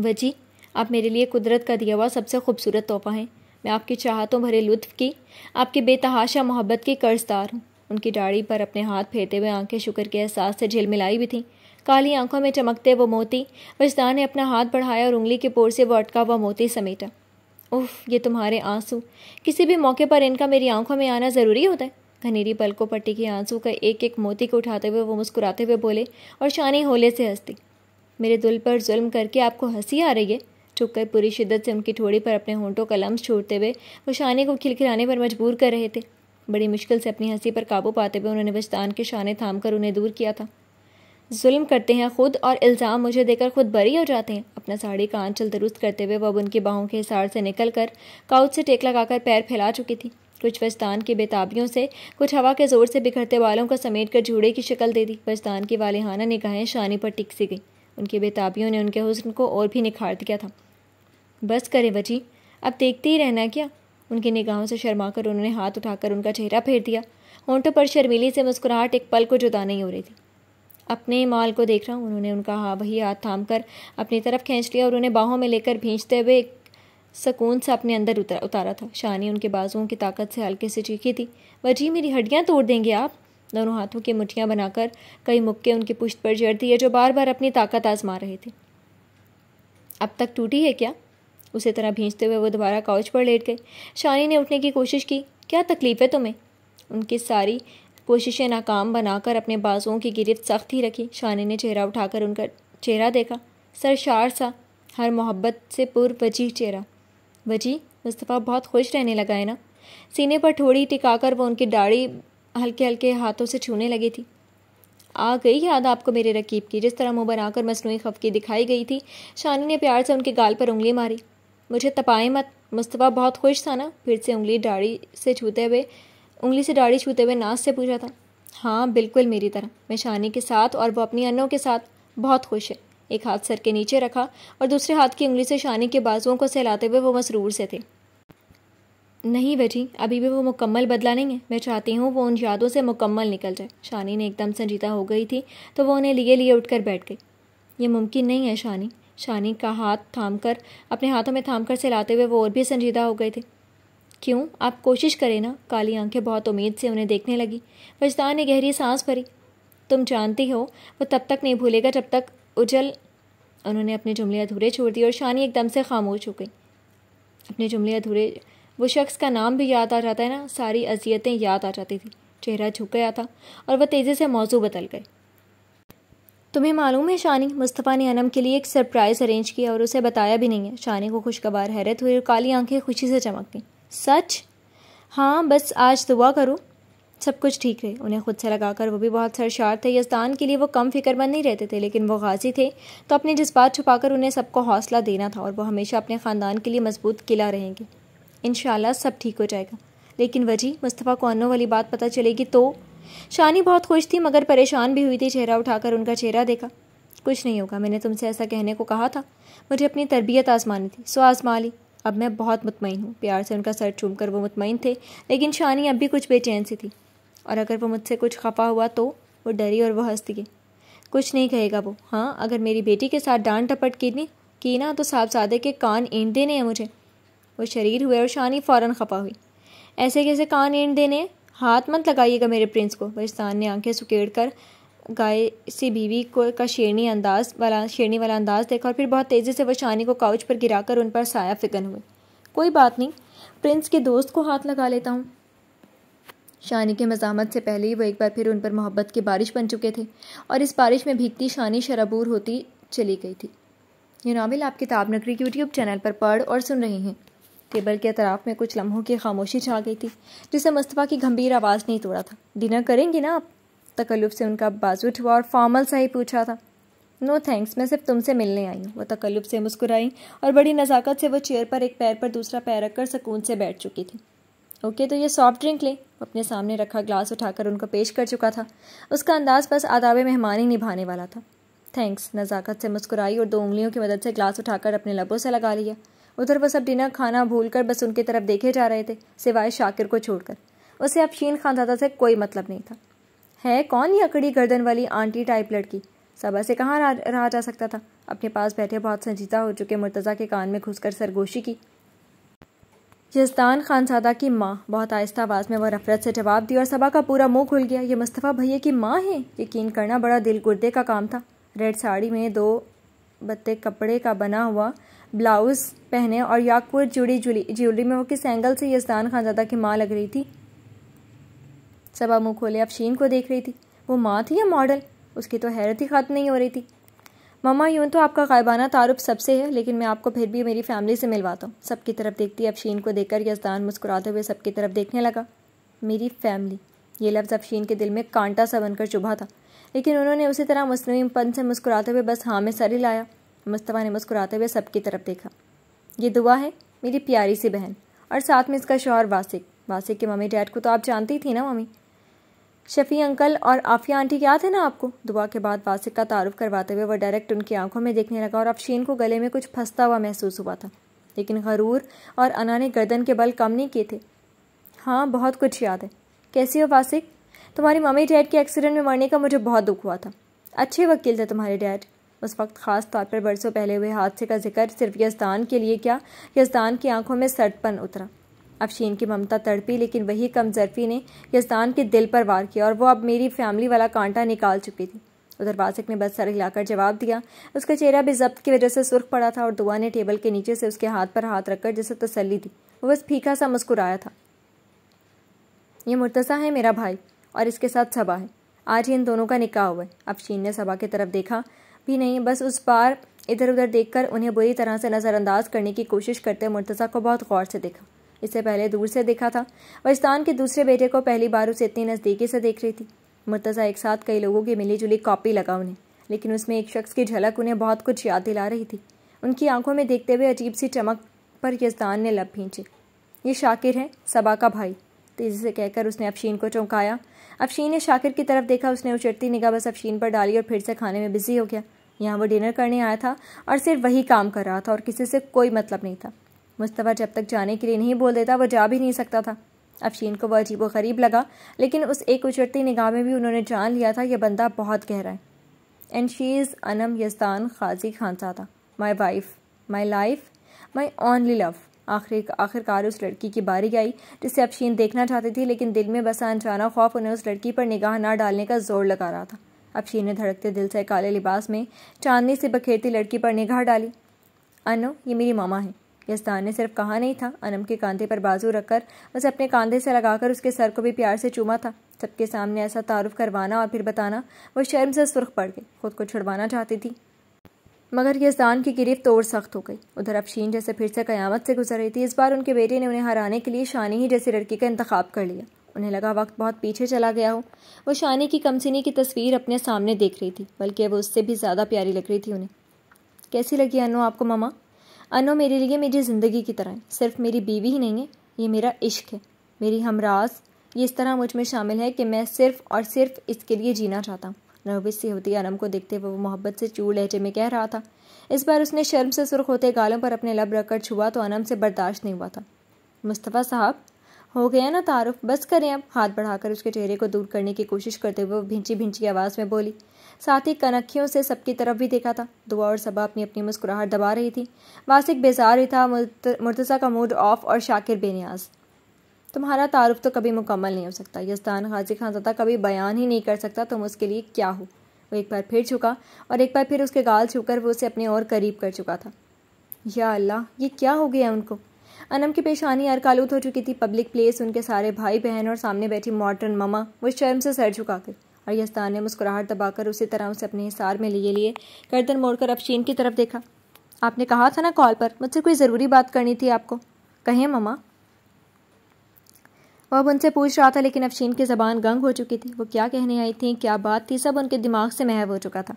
[SPEAKER 1] वजी आप मेरे लिए कुदरत का दिया हुआ सबसे खूबसूरत तोहफा है मैं आपकी चाहतों भरे लुत्फ की आपकी बेतहाशा मोहब्बत की कर्जदार हूँ उनकी डाढ़ी पर अपने हाथ फेरते हुए आंखें शुक्र के एहसास से झिलमिलाई भी थीं काली आंखों में चमकते वो मोती वजदान ने अपना हाथ बढ़ाया और उंगली के पोर से वो अटका हुआ मोती समेटा उफ ये तुम्हारे आंसू किसी भी मौके पर इनका मेरी आंखों में आना ज़रूरी होता है घनेरी पलकों पट्टी के आंसू का एक एक मोती को उठाते हुए वो मुस्कुराते हुए बोले और शानी होले से हंसती मेरे दिल पर जुल्म करके आपको हंसी आ रही है चुप कर पूरी शिद्दत से उनकी ठोड़ी पर अपने होंटों का लम्स छोड़ते हुए वो शानी को खिलखिलाने पर मजबूर कर रहे थे बड़ी मुश्किल से अपनी हंसी पर काबू पाते हुए उन्होंने वजदान के शाने थाम कर उन्हें दूर किया था जुल्म करते हैं खुद और इल्ज़ाम मुझे देकर खुद बरी हो जाते हैं अपना साड़ी का आंचल दुरुस्त करते हुए वह उनकी बाहों के हिसार से निकल कर काउच से टेक लगाकर पैर फैला चुकी थी कुछ वस्तान की बेताबियों से कुछ हवा के ज़ोर से बिखरते बालों को समेट कर जूड़े की शक्ल दे दी वस्तान की वालिहाना निगाहें शानी पर सी गई उनकी बेताबियों ने उनके हुस्न को और भी निखार दिया था बस करें बची अब देखते ही रहना क्या उनकी निगाहों से शर्मा कर उन्होंने हाथ उठाकर उनका चेहरा फेर दिया होंठों पर शर्मीली से मुस्कुराहट एक पल को जुदा नहीं हो रही थी अपने माल को देख रहा हूँ उन्होंने उनका हाँ वही हाथ थाम कर अपनी तरफ खींच लिया और उन्हें बाहों में लेकर भींचते हुए एक सकून से अपने अंदर उतर उतारा था शानी उनके बाजुओं की ताकत से हल्के से चीखी थी वजी मेरी हड्डियाँ तोड़ देंगे आप दोनों हाथों की मुठियाँ बनाकर कई मुक्के उनकी पुश्त पर जड़ती है जो बार बार अपनी ताकत आजमा रहे थे अब तक टूटी है क्या उसी तरह भींचते हुए वो दोबारा काउच पर लेट गए शानी ने उठने की कोशिश की क्या तकलीफ़ है तुम्हें उनकी सारी कोशिशें नाकाम बनाकर अपने बाजुओं की गिरफ्त सख्त ही रखी शानी ने चेहरा उठाकर उनका चेहरा देखा सर शार सा हर मोहब्बत से पुर वजी चेहरा वजी मुस्तफ़ा बहुत खुश रहने लगा है ना सीने पर टिका टिकाकर वो उनकी दाढ़ी हल्के हल्के हाथों से छूने लगी थी आ गई याद आपको मेरे रकीब की जिस तरह मुंह बनाकर मसनू खफकी दिखाई गई थी शानी ने प्यार से उनके गाल पर उंगली मारी मुझे तपाएं मत मुस्तफ़ा बहुत खुश था ना फिर से उंगली दाढ़ी से छूते हुए उंगली से दाढ़ी छूते हुए नाज से पूछा था हाँ बिल्कुल मेरी तरह मैं शानी के साथ और वो अपनी अन्नों के साथ बहुत खुश है एक हाथ सर के नीचे रखा और दूसरे हाथ की उंगली से शानी के बाजुओं को सहलाते हुए वो मसरूर से थे नहीं बेटी अभी भी वो मुकम्मल बदला नहीं है मैं चाहती हूँ वो उन यादों से मुकम्मल निकल जाए शानी ने एकदम संजीदा हो गई थी तो वो उन्हें लिए लिए उठकर बैठ गई ये मुमकिन नहीं है शानी शानी का हाथ थामकर अपने हाथों में थामकर सहलाते हुए वो और भी संजीदा हो गए थे क्यों आप कोशिश करें ना काली आंखें बहुत उम्मीद से उन्हें देखने लगी वजदान ने गहरी सांस भरी तुम जानती हो वो तब तक नहीं भूलेगा जब तक उजल उन्होंने अपने जुमले अधूरे छोड़ दिए और शानी एकदम से खामोश हो गई अपने जुमले अधूरे वो शख्स का नाम भी याद आ जाता है ना सारी अजियतें याद आ जाती थी चेहरा झुक गया था और वह तेज़ी से मौजू बदल गए तुम्हें मालूम है शानी मुस्तफ़ा ने अनम के लिए एक सरप्राइज़ अरेंज किया और उसे बताया भी नहीं है शानी को खुशगवार हैरत हुई और काली आंखें खुशी से चमक गईं सच हाँ बस आज दुआ करो सब कुछ ठीक रहे उन्हें खुद से लगाकर वो भी बहुत सरशार थे यजदान के लिए वो कम फिक्रमंद नहीं रहते थे लेकिन वो गाजी थे तो अपने जज्बात छुपाकर उन्हें सबको हौसला देना था और वो हमेशा अपने ख़ानदान के लिए मजबूत किला रहेंगे इन सब ठीक हो जाएगा लेकिन वजी मुस्तफ़ा को अनों वाली बात पता चलेगी तो शानी बहुत खुश थी मगर परेशान भी हुई थी चेहरा उठाकर उनका चेहरा देखा कुछ नहीं होगा मैंने तुमसे ऐसा कहने को कहा था मुझे अपनी तरबियत आजमानी थी सो आजमा ली अब मैं बहुत मुतमिन हूँ प्यार से उनका सर चूम कर वो मुतमिन थे लेकिन शानी अब भी कुछ बेचैन सी थी और अगर वो मुझसे कुछ खफा हुआ तो वो डरी और वह हंस दिए कुछ नहीं कहेगा वो हाँ अगर मेरी बेटी के साथ डांट टपट की नहीं की ना तो साहब सादे के कान ईंट देने हैं मुझे वो शरीर हुए और शानी फ़ौरन खपा हुई ऐसे कैसे कान ईंट देने हैं हाथ मत लगाइएगा मेरे प्रिंस को बरिस्तान ने आंखें सुकेड़ कर गाय सी बीवी को का शेरनी अंदाज वाला शेरनी वाला अंदाज देखा और फिर बहुत तेज़ी से वह शानी को काउच पर गिराकर उन पर साया फिकन हुए कोई बात नहीं प्रिंस के दोस्त को हाथ लगा लेता हूँ शानी के मजामत से पहले ही वो एक बार फिर उन पर मोहब्बत की बारिश बन चुके थे और इस बारिश में भीगती शानी शराबूर होती चली गई थी ये नावल आप किताब नगरी के यूट्यूब चैनल पर पढ़ और सुन रहे हैं टेबल के अतराफ में कुछ लम्हों की खामोशी छा गई थी जिसे मुस्तफ़ा की गंभीर आवाज़ नहीं तोड़ा था डिनर करेंगे ना आप तकल्लुफ़ से उनका बाजू उठवा और फॉर्मल सा ही पूछा था नो no थैंक्स मैं सिर्फ तुमसे मिलने आई हूँ वो तकल्लुफ़ से मुस्कुराई और बड़ी नज़ाकत से वो चेयर पर एक पैर पर दूसरा पैर रखकर सुकून से बैठ चुकी थी ओके तो ये सॉफ्ट ड्रिंक ले अपने सामने रखा ग्लास उठाकर उनको पेश कर चुका था उसका अंदाज बस आदाब मेहमान ही निभाने वाला था थैंक्स नज़ाकत से मुस्कुराई और दो उंगलियों की मदद से ग्लास उठाकर अपने लबों से लगा लिया उधर वो सब डिनर खाना भूलकर बस उनकी तरफ देखे जा रहे थे सिवाय शाकिर को छोड़कर उसे अब शीन खान दादा से कोई मतलब नहीं था है कौन ये अकड़ी गर्दन वाली आंटी टाइप लड़की सबा से कहाँ रहा, जा सकता था अपने पास बैठे बहुत संजीदा हो चुके मुर्तज़ा के कान में घुसकर सरगोशी की यजदान खानसादा की माँ बहुत आहिस्ता आवाज़ में वह नफरत से जवाब दी और सभा का पूरा मुंह खुल गया ये मुस्तफ़ा भैया की माँ है यकीन करना बड़ा दिल गुर्दे का काम था रेड साड़ी में दो बत्ते कपड़े का बना हुआ ब्लाउज़ पहने और याकूर जुड़ी जुली ज्वेलरी में वो किस एंगल से यजदान खानजादा की माँ लग रही थी सबा मुँह खोले अब शीन को देख रही थी वो माँ थी या मॉडल उसकी तो हैरत ही ख़त्म नहीं हो रही थी ममा यूं तो आपका गायबाना तारुफ सबसे है लेकिन मैं आपको फिर भी मेरी फैमिली से मिलवाता हूँ सबकी तरफ देखती अफशीन को देखकर यजदान मुस्कुराते हुए सबकी तरफ देखने लगा मेरी फैमिली ये लफ्ज़ अफशीन के दिल में कांटा सा बनकर चुभा था लेकिन उन्होंने उसी तरह पन से मुस्कुराते हुए बस हाँ में सर हिलाया मुस्तफ़ा ने मुस्कुराते हुए सबकी तरफ देखा ये दुआ है मेरी प्यारी सी बहन और साथ में इसका शोहर वासिक वासिक के मम्मी डैड को तो आप जानती थी ना मम्मी शफ़ी अंकल और आफिया आंटी याद है ना आपको दुआ के बाद वासिक का तारुफ करवाते हुए वह डायरेक्ट उनकी आंखों में देखने लगा और अफशीन को गले में कुछ फंसता हुआ महसूस हुआ था लेकिन गरूर और अना ने गर्दन के बल कम नहीं किए थे हाँ बहुत कुछ याद है कैसी हो वासिक तुम्हारी मम्मी डैड के एक्सीडेंट में मरने का मुझे बहुत दुख हुआ था अच्छे वकील थे तुम्हारे डैड उस वक्त ख़ास तौर पर बरसों पहले हुए हादसे का जिक्र सिर्फ यजदान के लिए क्या यजदान की आंखों में सटपन उतरा अफशीन की ममता तड़पी लेकिन वही कमजरफी ने यजदान के दिल पर वार किया और वो अब मेरी फैमिली वाला कांटा निकाल चुकी थी उधर वासिक ने बस सर हिलाकर जवाब दिया उसका चेहरा भी जब्त की वजह से सुर्ख पड़ा था और दुआ ने टेबल के नीचे से उसके हाथ पर हाथ रखकर जैसे तसली दी वो बस फीका सा मुस्कुराया था ये मुर्तसा है मेरा भाई और इसके साथ सबा है आज ही इन दोनों का निकाह हुआ है अफशीन ने सबा की तरफ देखा भी नहीं बस उस पार इधर उधर देखकर उन्हें बुरी तरह से नज़रअंदाज करने की कोशिश करते मुर्तज़ा को बहुत गौर से देखा इससे पहले दूर से देखा था वस्तान के दूसरे बेटे को पहली बार उसे इतनी नज़दीकी से देख रही थी मुर्तज़ा एक साथ कई लोगों की मिली जुली कॉपी लगा उन्हें लेकिन उसमें एक शख्स की झलक उन्हें बहुत कुछ याद दिला रही थी उनकी आंखों में देखते हुए अजीब सी चमक पर यजदान ने लब खींची ये शाकिर है सबा का भाई तेज़ी से कहकर उसने अफशीन को चौंकाया अफशीन ने शाकिर की तरफ देखा उसने उचरती निगाह बस अफशीन पर डाली और फिर से खाने में बिजी हो गया यहाँ वो डिनर करने आया था और सिर्फ वही काम कर रहा था और किसी से कोई मतलब नहीं था मुस्तफ़ा जब तक जाने के लिए नहीं बोल देता वो जा भी नहीं सकता था अफशीन को वह अजीब गरीब लगा लेकिन उस एक उछड़ती निगाह में भी उन्होंने जान लिया था यह बंदा बहुत गहरा है and she is Anam Yazdan Qazi Khanzada my wife my life my only love आखिर आखिरकार उस लड़की की बारी आई जिसे अफशीन देखना चाहती थी लेकिन दिल में बसा अनजाना खौफ उन्हें उस लड़की पर निगाह ना डालने का जोर लगा रहा था अफशीन ने धड़कते दिल से काले लिबास में चांदनी से बखेरती लड़की पर निगाह डाली अनु ये मेरी मामा है यस्तान ने सिर्फ कहा नहीं था अनम के कांधे पर बाजू रखकर उसे अपने कांधे से लगाकर उसके सर को भी प्यार से चूमा था सबके सामने ऐसा तारुफ करवाना और फिर बताना वो शर्म से सुर्ख पड़ गई खुद को छुड़वाना चाहती थी मगर यस्तान की गिरफ्त और सख्त हो गई उधर अफशीन जैसे फिर से कयामत से गुजर रही थी इस बार उनके बेटे ने उन्हें हराने के लिए शानी ही जैसी लड़की का इंतखाब कर लिया उन्हें लगा वक्त बहुत पीछे चला गया हो वो शानी की कमसिनी की तस्वीर अपने सामने देख रही थी बल्कि वो उससे भी ज़्यादा प्यारी लग रही थी उन्हें कैसी लगी अनु आपको ममा अनु मेरे लिए मेरी ज़िंदगी की तरह है सिर्फ मेरी बीवी ही नहीं है ये मेरा इश्क है मेरी हमराज ये इस तरह मुझ में शामिल है कि मैं सिर्फ और सिर्फ इसके लिए जीना चाहता हूँ नर्वस सी होती अनम को देखते हुए वो मोहब्बत से चूड़ लहजे में कह रहा था इस बार उसने शर्म से सुर्ख होते गालों पर अपने लब रखकर छुआ तो अनम से बर्दाश्त नहीं हुआ था मुस्तफ़ा साहब हो गया ना तारुफ बस करें अब हाथ बढ़ाकर उसके चेहरे को दूर करने की कोशिश करते हुए वो भिंची भिंची आवाज़ में बोली साथ ही कनखियों से सबकी तरफ भी देखा था दुआ और सबा अपनी अपनी मुस्कुराहट दबा रही थी वासिक बेजार ही था मुर्तज़ा का मूड ऑफ और शाकिर बेनियाज तुम्हारा तारुफ तो कभी मुकम्मल नहीं हो सकता यस्तान गाजी खानजादा कभी बयान ही नहीं कर सकता तुम उसके लिए क्या हो वो एक बार फिर झुका और एक बार फिर उसके गाल छूकर वो उसे अपने और करीब कर चुका था या अल्लाह ये क्या हो गया उनको अनम की पेशानी अरकालूत हो चुकी थी पब्लिक प्लेस उनके सारे भाई बहन और सामने बैठी मॉडर्न ममा वो शर्म से सर झुका कर और यस्तान ने मुस्कुराहट दबाकर उसी तरह उसे अपने हिसार में लिए लिए गर्दन मोड़कर अफशीन की तरफ देखा आपने कहा था ना कॉल पर मुझसे कोई ज़रूरी बात करनी थी आपको कहें ममा वह अब उनसे पूछ रहा था लेकिन अफशीन की ज़बान गंग हो चुकी थी वो क्या कहने आई थी क्या बात थी सब उनके दिमाग से महव हो चुका था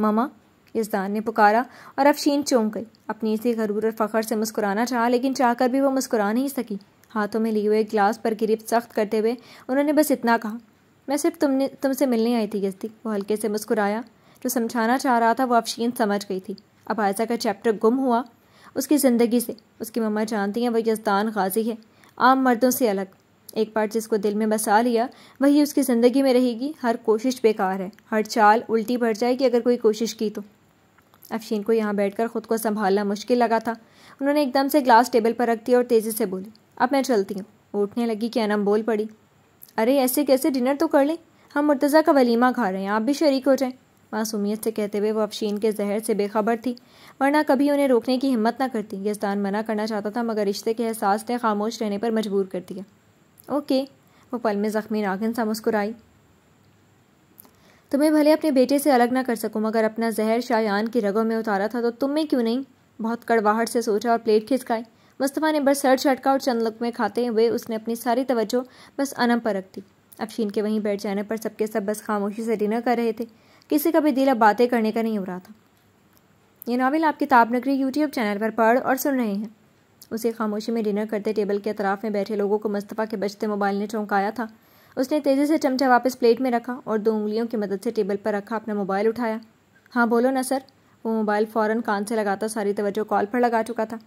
[SPEAKER 1] मामा यजदान ने पुकारा और अफशीन चौंक गई अपनी इसी गरूर और फ़खर से मुस्कुराना चाहा लेकिन चाहकर भी वो मुस्कुरा नहीं सकी हाथों में लिए हुए ग्लास पर गिरफ्त सख्त करते हुए उन्होंने बस इतना कहा मैं सिर्फ तुमने तुमसे मिलने आई थी यजदी वो हल्के से मुस्कुराया जो समझाना चाह रहा था वो अफशीन समझ गई थी अब आयजा का चैप्टर गुम हुआ उसकी ज़िंदगी से उसकी मम्मा जानती हैं वह यजदान गाजी है आम मर्दों से अलग एक बार जिसको दिल में बसा लिया वही उसकी ज़िंदगी में रहेगी हर कोशिश बेकार है हर चाल उल्टी भर जाएगी अगर कोई कोशिश की तो अफशीन को यहाँ बैठकर खुद को संभालना मुश्किल लगा था उन्होंने एकदम से ग्लास टेबल पर रख दिया और तेज़ी से बोली अब मैं चलती हूँ उठने लगी कि अनम बोल पड़ी अरे ऐसे कैसे डिनर तो कर लें हम मुर्तज़ा का वलीमा खा रहे हैं आप भी शरीक हो जाएं मासूमियत से कहते हुए वो अफशीन के जहर से बेखबर थी वरना कभी उन्हें रोकने की हिम्मत ना करती यस्तान मना करना चाहता था मगर रिश्ते के एहसास ने खामोश रहने पर मजबूर कर दिया ओके वो पल में ज़ख्मी नागिन सा मुस्कुराई तुम्हें तो भले अपने बेटे से अलग ना कर सकूं मगर अपना जहर शायान की रगों में उतारा था तो तुम्हें क्यों नहीं बहुत कड़वाहट से सोचा और प्लेट खिसकाई मुस्तफ़ा ने बस सर छटका और चंद लुक में खाते हुए उसने अपनी सारी तवज्जो बस अनम पर रख दी अफशीन के वहीं बैठ जाने पर सबके सब बस खामोशी से डिनर कर रहे थे किसी का भी दिल अब बातें करने का नहीं हो रहा था ये नावल आप किताब नगरी यूट्यूब चैनल पर पढ़ और सुन रहे हैं उसे खामोशी में डिनर करते टेबल के अतराफ़ में बैठे लोगों को मुस्तफ़ा के बचते मोबाइल ने चौंकाया था उसने तेज़ी से चमचा वापस प्लेट में रखा और दो उंगलियों की मदद से टेबल पर रखा अपना मोबाइल उठाया हाँ बोलो न सर वो मोबाइल फ़ौरन कान से लगाता सारी तवज्जो कॉल पर लगा चुका था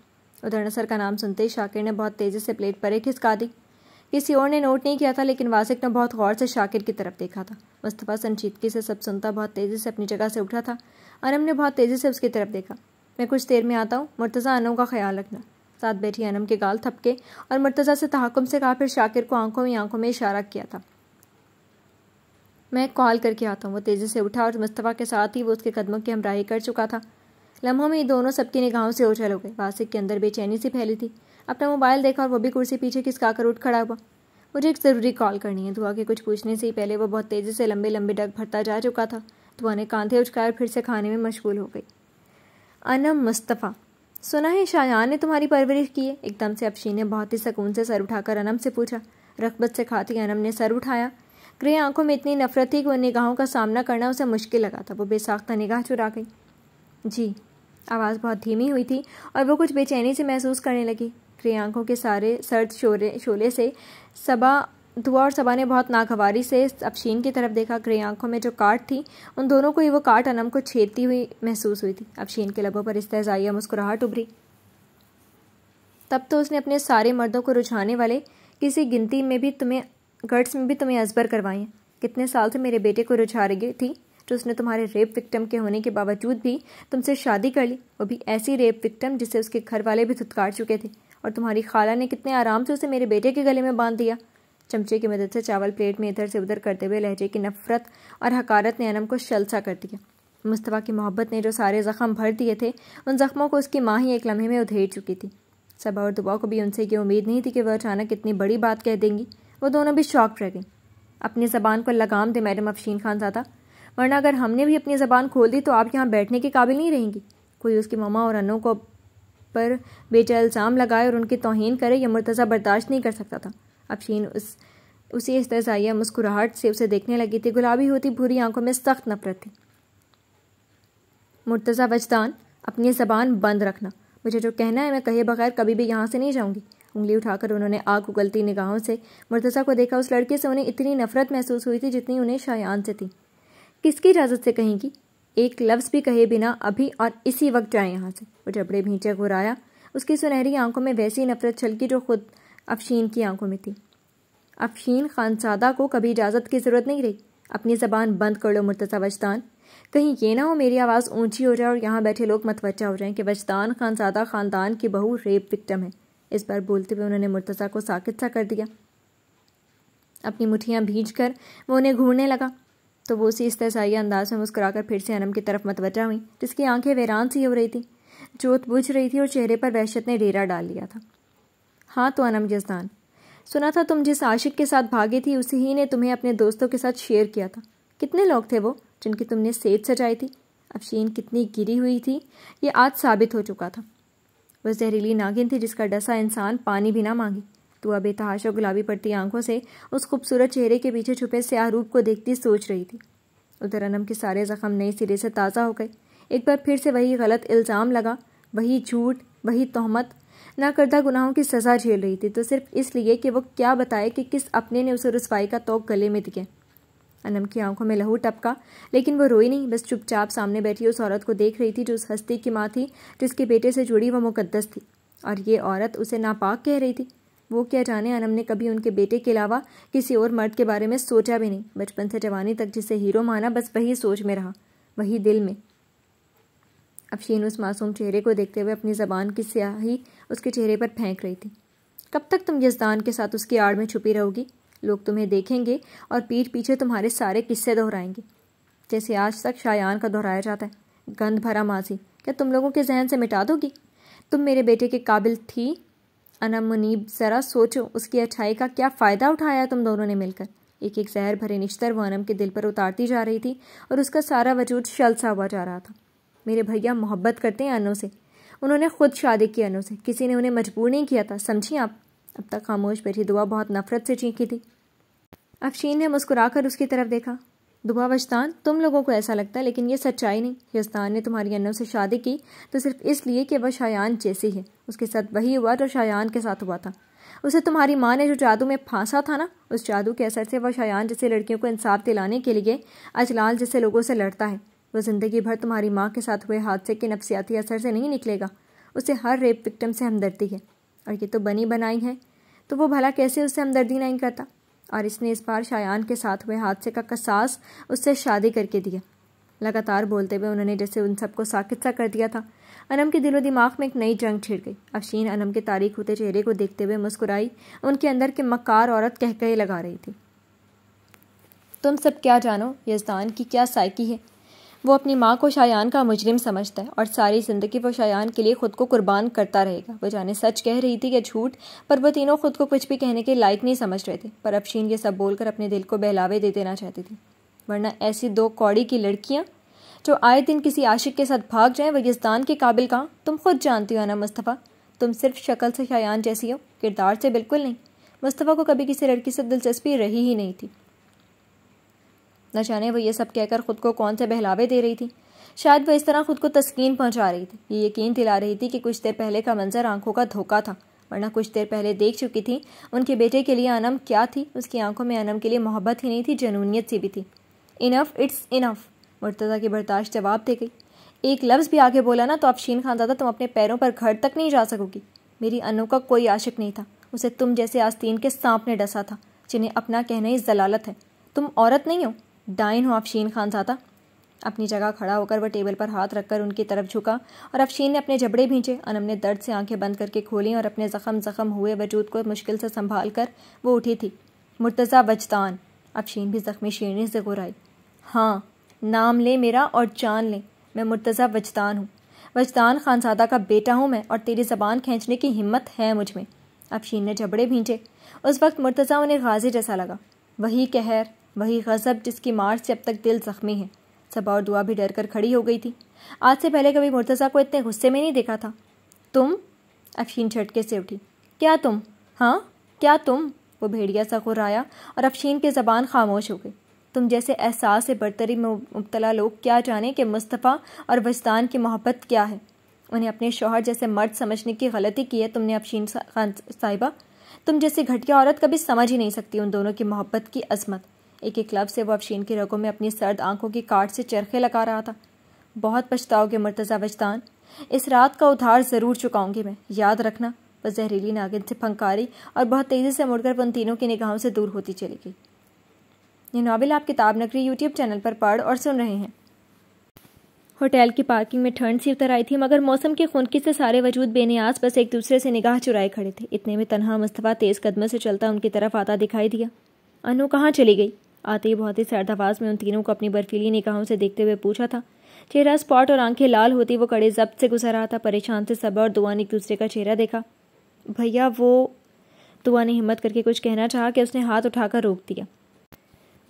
[SPEAKER 1] उधर नसर का नाम सुनते ही शाकिर ने बहुत तेज़ी से प्लेट पर एक खिसका दी किसी और ने नोट नहीं किया था लेकिन वासिक ने बहुत गौर से शाकिर की तरफ देखा था मुस्तफ़ा संजीदगी से सब सुनता बहुत तेज़ी से अपनी जगह से उठा था अनम ने बहुत तेज़ी से उसकी तरफ देखा मैं कुछ देर में आता हूँ मुर्तज़ा अनों का ख्याल रखना साथ बैठी अनम के गाल थपके और मुर्तज़ा से तहकुम से कहा फिर शाकिर को आंखों में आंखों में इशारा किया था मैं कॉल करके आता हूँ वो तेज़ी से उठा और मुस्तफ़ा के साथ ही वो उसके कदमों की हमराही कर चुका था लम्हों में दोनों सबकी निगाहों से ओझल हो गए वासिक के अंदर बेचैनी सी फैली थी अपना मोबाइल देखा और वो भी कुर्सी पीछे किसका कर उठ खड़ा हुआ मुझे एक ज़रूरी कॉल करनी है दुआ के कुछ पूछने से ही पहले वो बहुत तेज़ी से लंबे लंबे डग भरता जा चुका था दुआ ने कांधे उचकाए फिर से खाने में मशगूल हो गई अनम मुस्तफ़ा सुना है शायान ने तुम्हारी परवरिश की है एकदम से अपशी ने बहुत ही सुकून से सर उठाकर अनम से पूछा रगबत से खाती अनम ने सर उठाया ग्रे आंखों में इतनी नफरत थी कि वह निगाहों का सामना करना उसे मुश्किल लगा था वो बेसाख्ता निगाह चुरा गई जी आवाज़ बहुत धीमी हुई थी और वो कुछ बेचैनी से महसूस करने लगी ग्रे आंखों के सारे सर्द शोरे शोले से सबा धुआ और सबा ने बहुत नागवारी से अफशीन की तरफ देखा ग्रे आंखों में जो काट थी उन दोनों को ही वो काट अनम को छेदती हुई महसूस हुई थी अफशीन के लबों पर इस इस्तेजाइया मुस्कुराहट उभरी तब तो उसने अपने सारे मर्दों को रुझाने वाले किसी गिनती में भी तुम्हें गट्स में भी तुम्हें असबर करवाएं कितने साल से मेरे बेटे को रुझा रही थी जो उसने तुम्हारे रेप विक्टम के होने के बावजूद भी तुमसे शादी कर ली वो भी ऐसी रेप विक्टम जिसे उसके घर वाले भी धुतकार चुके थे और तुम्हारी खाला ने कितने आराम से उसे मेरे बेटे के गले में बांध दिया चमचे की मदद से चावल प्लेट में इधर से उधर करते हुए लहजे की नफरत और हकारत ने अनम को शलसा कर दिया मुस्तफ़ा की मोहब्बत ने जो सारे ज़ख्म भर दिए थे उन ज़ख्मों को उसकी माँ ही एक लम्हे में उधेड़ चुकी थी सबा और दुबा को भी उनसे ये उम्मीद नहीं थी कि वह अचानक इतनी बड़ी बात कह देंगी वो दोनों भी शॉक रह गई अपनी ज़बान को लगाम दे मैडम अफशीन खान ज़्यादा वरना अगर हमने भी अपनी ज़बान खोल दी तो आप यहाँ बैठने के काबिल नहीं रहेंगी कोई उसकी ममा और अनों को पर बेचा इल्ज़ाम लगाए और उनकी तोहन करे यह मुर्तज़ा बर्दाश्त नहीं कर सकता था अफशीन उस उसी इस इस्तजाया मुस्कुराहट से उसे देखने लगी थी गुलाबी होती भूरी आंखों में सख्त नफरत थी मुर्तज़ा वजदान अपनी ज़बान बंद रखना मुझे जो कहना है मैं कहे बगैर कभी भी यहाँ से नहीं जाऊँगी उंगली उठाकर उन्होंने आग उगलती निगाहों से मुर्तज़ा को देखा उस लड़के से उन्हें इतनी नफरत महसूस हुई थी जितनी उन्हें शायान से थी किसकी इजाज़त से कहेंगी एक लफ्ज़ भी कहे बिना अभी और इसी वक्त जाए यहाँ से वो जबड़े भींचे घुराया उसकी सुनहरी आंखों में वैसी नफरत छलकी जो खुद अफशीन की आंखों में थी अफशीन खानसादा को कभी इजाज़त की ज़रूरत नहीं रही अपनी ज़बान बंद कर लो मुर्तज़ा वजदान कहीं ये ना हो मेरी आवाज़ ऊंची हो जाए और यहाँ बैठे लोग मतवजा हो जाएं कि वजदान खानसादा ख़ानदान की बहू रेप विक्टम है इस बार बोलते हुए उन्होंने मुर्तज़ा को साकित सा कर दिया अपनी मुठियाँ भीज कर वो उन्हें घूरने लगा तो वो उसी इस्तेसाई अंदाज में मुस्कुराकर फिर से अनम की तरफ मतवजा हुई जिसकी आंखें वेरान सी हो रही थी जोत बुझ रही थी और चेहरे पर वहशत ने डेरा डाल लिया था हाँ तो अनम यजदान सुना था तुम जिस आशिक के साथ भागी थी उसी ही ने तुम्हें अपने दोस्तों के साथ शेयर किया था कितने लोग थे वो जिनकी तुमने सेज सजाई थी अब शीन कितनी गिरी हुई थी ये आज साबित हो चुका था वह जहरीली नागिन थी जिसका डसा इंसान पानी भी ना मांगे तो अब और गुलाबी पड़ती आंखों से उस खूबसूरत चेहरे के पीछे छुपे स्याह रूप को देखती सोच रही थी उधर अनम के सारे जख्म नए सिरे से ताज़ा हो गए एक बार फिर से वही गलत इल्ज़ाम लगा वही झूठ वही तोहमत ना करदा गुनाहों की सजा झेल रही थी तो सिर्फ इसलिए कि वो क्या बताए कि किस अपने ने उसे रसवाई का तो गले में दिखे अनम की आंखों में लहू टपका लेकिन वो रोई नहीं बस चुपचाप सामने बैठी उस औरत को देख रही थी जो उस हस्ती की माँ थी जिसके बेटे से जुड़ी वह मुकदस थी और ये औरत उसे नापाक कह रही थी वो क्या जाने अनम ने कभी उनके बेटे के अलावा किसी और मर्द के बारे में सोचा भी नहीं बचपन से जवानी तक जिसे हीरो माना बस वही सोच में रहा वही दिल में अफशीन उस मासूम चेहरे को देखते हुए अपनी ज़बान की स्याही उसके चेहरे पर फेंक रही थी कब तक तुम यजदान के साथ उसकी आड़ में छुपी रहोगी लोग तुम्हें देखेंगे और पीठ पीछे तुम्हारे सारे किस्से दोहराएंगे जैसे आज तक शायान का दोहराया जाता है गंद भरा माजी क्या तुम लोगों के जहन से मिटा दोगी तुम मेरे बेटे के काबिल थी अना मुनीब ज़रा सोचो उसकी अच्छाई का क्या फ़ायदा उठाया तुम दोनों ने मिलकर एक एक जहर भरे निश्तर वो अनम के दिल पर उतारती जा रही थी और उसका सारा वजूद शलसा हुआ जा रहा था मेरे भैया मोहब्बत करते हैं अनु से उन्होंने खुद शादी की अनु से किसी ने उन्हें मजबूर नहीं किया था समझिए आप अब तक खामोश बैठी दुआ बहुत नफरत से चीखी थी अफशीन ने मुस्कुराकर उसकी तरफ देखा दुआ वस्तान तुम लोगों को ऐसा लगता है लेकिन ये सच्चाई नहीं यस्तान ने तुम्हारी अनु से शादी की तो सिर्फ इसलिए कि वह शायान जैसी है उसके साथ वही हुआ जो शायान के साथ हुआ था उसे तुम्हारी माँ ने जो जादू में फांसा था ना उस जादू के असर से वह शायान जैसे लड़कियों को इंसाफ दिलाने के लिए अजलाल जैसे लोगों से लड़ता है वह ज़िंदगी भर तुम्हारी माँ के साथ हुए हादसे के नफसियाती असर से नहीं निकलेगा उसे हर रेप विक्टम से हमदर्दी है और ये तो बनी बनाई है तो वो भला कैसे उससे हमदर्दी नहीं करता और इसने इस बार शायान के साथ हुए हादसे का कसास उससे शादी करके दिया लगातार बोलते हुए उन्होंने जैसे उन सबको साकित सा कर दिया था अनम के दिलो दिमाग में एक नई जंग छिड़ गई अफशीन अनम के तारीख होते चेहरे को देखते हुए मुस्कुराई उनके अंदर के मकार औरत कहकहे लगा रही थी तुम सब क्या जानो यजदान की क्या साइकी है वो अपनी माँ को शायान का मुजरिम समझता है और सारी ज़िंदगी वो शायान के लिए ख़ुद को कुर्बान करता रहेगा वो जाने सच कह रही थी या झूठ पर वो तीनों खुद को कुछ भी कहने के लायक नहीं समझ रहे थे पर अपशीन ये सब बोलकर अपने दिल को बहलावे दे देना चाहती थी वरना ऐसी दो कौड़ी की लड़कियाँ जो आए दिन किसी आशिक के साथ भाग जाएं वजिस्तान के काबिल कहाँ तुम खुद जानती हो ना मुस्तफ़ा तुम सिर्फ शक्ल से शायान जैसी हो किरदार से बिल्कुल नहीं मुस्तफ़ा को कभी किसी लड़की से दिलचस्पी रही ही नहीं थी न जाने वो ये सब कहकर खुद को कौन से बहलावे दे रही थी शायद वह इस तरह खुद को तस्कीन पहुंचा रही थी ये यकीन दिला रही थी कि कुछ देर पहले का मंजर आंखों का धोखा था वरना कुछ देर पहले देख चुकी थी उनके बेटे के लिए अनम क्या थी उसकी आंखों में अनम के लिए मोहब्बत ही नहीं थी जनूनीत सी भी थी इनफ इट्स इनफ मुर्तज़ा की बर्दाश्त जवाब दे गई एक लफ्ज़ भी आगे बोला ना तो आप शीन खान दादा तुम अपने पैरों पर घर तक नहीं जा सकोगी मेरी अनु का कोई आशिक नहीं था उसे तुम जैसे आस्तीन के सांप ने डसा था जिन्हें अपना कहना ही जलालत है तुम औरत नहीं हो दाइन हो अफशीन खान साहता अपनी जगह खड़ा होकर वह टेबल पर हाथ रखकर उनकी तरफ झुका और अफशीन ने अपने जबड़े भींचे अनम ने दर्द से आंखें बंद करके खोली और अपने जख्म जख्म हुए वजूद को मुश्किल से संभाल कर वो उठी थी मुर्तज़ा बजतान अफशीन भी जख्मी शेरनी से घुराई हाँ नाम ले मेरा और जान ले मैं मुर्तज़ा वजतान हूँ वजदान खानसादा का बेटा हूँ मैं और तेरी ज़बान खींचने की हिम्मत है मुझ में अफशीन ने जबड़े भींचे उस वक्त मुर्तज़ा उन्हें गाजी जैसा लगा वही कहर वही गज़ब जिसकी मार से अब तक दिल जख्मी है सबा और दुआ भी डर कर खड़ी हो गई थी आज से पहले कभी मुर्तज़ा को इतने गुस्से में नहीं देखा था तुम अफशीन झटके से उठी क्या तुम हाँ क्या तुम वो भेड़िया सा घुराया और अफशीन की ज़बान खामोश हो गई तुम जैसे एहसास से बरतरी में मुबतला लोग क्या जाने कि मुस्तफ़ा और वजदान की मोहब्बत क्या है उन्हें अपने शोहर जैसे मर्द समझने की गलती की है तुमने अफशीन साहिबा तुम जैसी घटिया औरत कभी समझ ही नहीं सकती उन दोनों की मोहब्बत की अजमत एक एक क्लब से वो अफशीन की रगों में अपनी सर्द आंखों की काट से चरखे लगा रहा था बहुत पछताओगे मर्तजा वजदान इस रात का उधार ज़रूर चुकाऊंगी मैं याद रखना वह जहरीली नागिन से फंकारी और बहुत तेज़ी से मुड़कर उन तीनों की निगाहों से दूर होती चली गई ये नावल आप किताब नगरी यूट्यूब चैनल पर पढ़ और सुन रहे हैं होटल की पार्किंग में ठंड सी उतर आई थी मगर मौसम की खुनकी से सारे वजूद बेनियाज बस एक दूसरे से निगाह चुराए खड़े थे इतने में तनहा मुस्तफ़ा तेज़ कदमों से चलता उनकी तरफ आता दिखाई दिया अनु कहाँ चली गई आते ही बहुत ही सर्द आवाज में उन तीनों को अपनी बर्फीली निगाहों से देखते हुए पूछा था चेहरा स्पॉट और आंखें लाल होती वो कड़े जब्त से गुजर रहा था परेशान से सबा और दुआ ने एक दूसरे का चेहरा देखा भैया वो दुआ ने हिम्मत करके कुछ कहना चाहा कि उसने हाथ उठाकर रोक दिया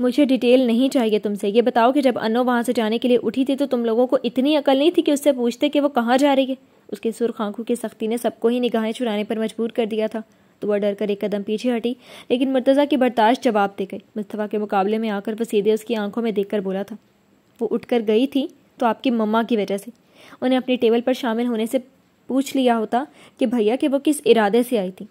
[SPEAKER 1] मुझे डिटेल नहीं चाहिए तुमसे ये बताओ कि जब अनो वहाँ से जाने के लिए उठी थी तो तुम लोगों को इतनी अकल नहीं थी कि उससे पूछते कि वो कहाँ जा रही है उसके सुरख आंखों की सख्ती ने सबको ही निगाहें चुराने पर मजबूर कर दिया था तो वह डर कर एक कदम पीछे हटी लेकिन मुर्तज़ा की बर्दाश्त जवाब दे गई मुस्तफ़ा के मुकाबले में आकर वह सीधे उसकी आंखों में देखकर बोला था वो उठकर गई थी तो आपकी मम्मा की वजह से उन्हें अपनी टेबल पर शामिल होने से पूछ लिया होता कि भैया कि वो किस इरादे से आई थी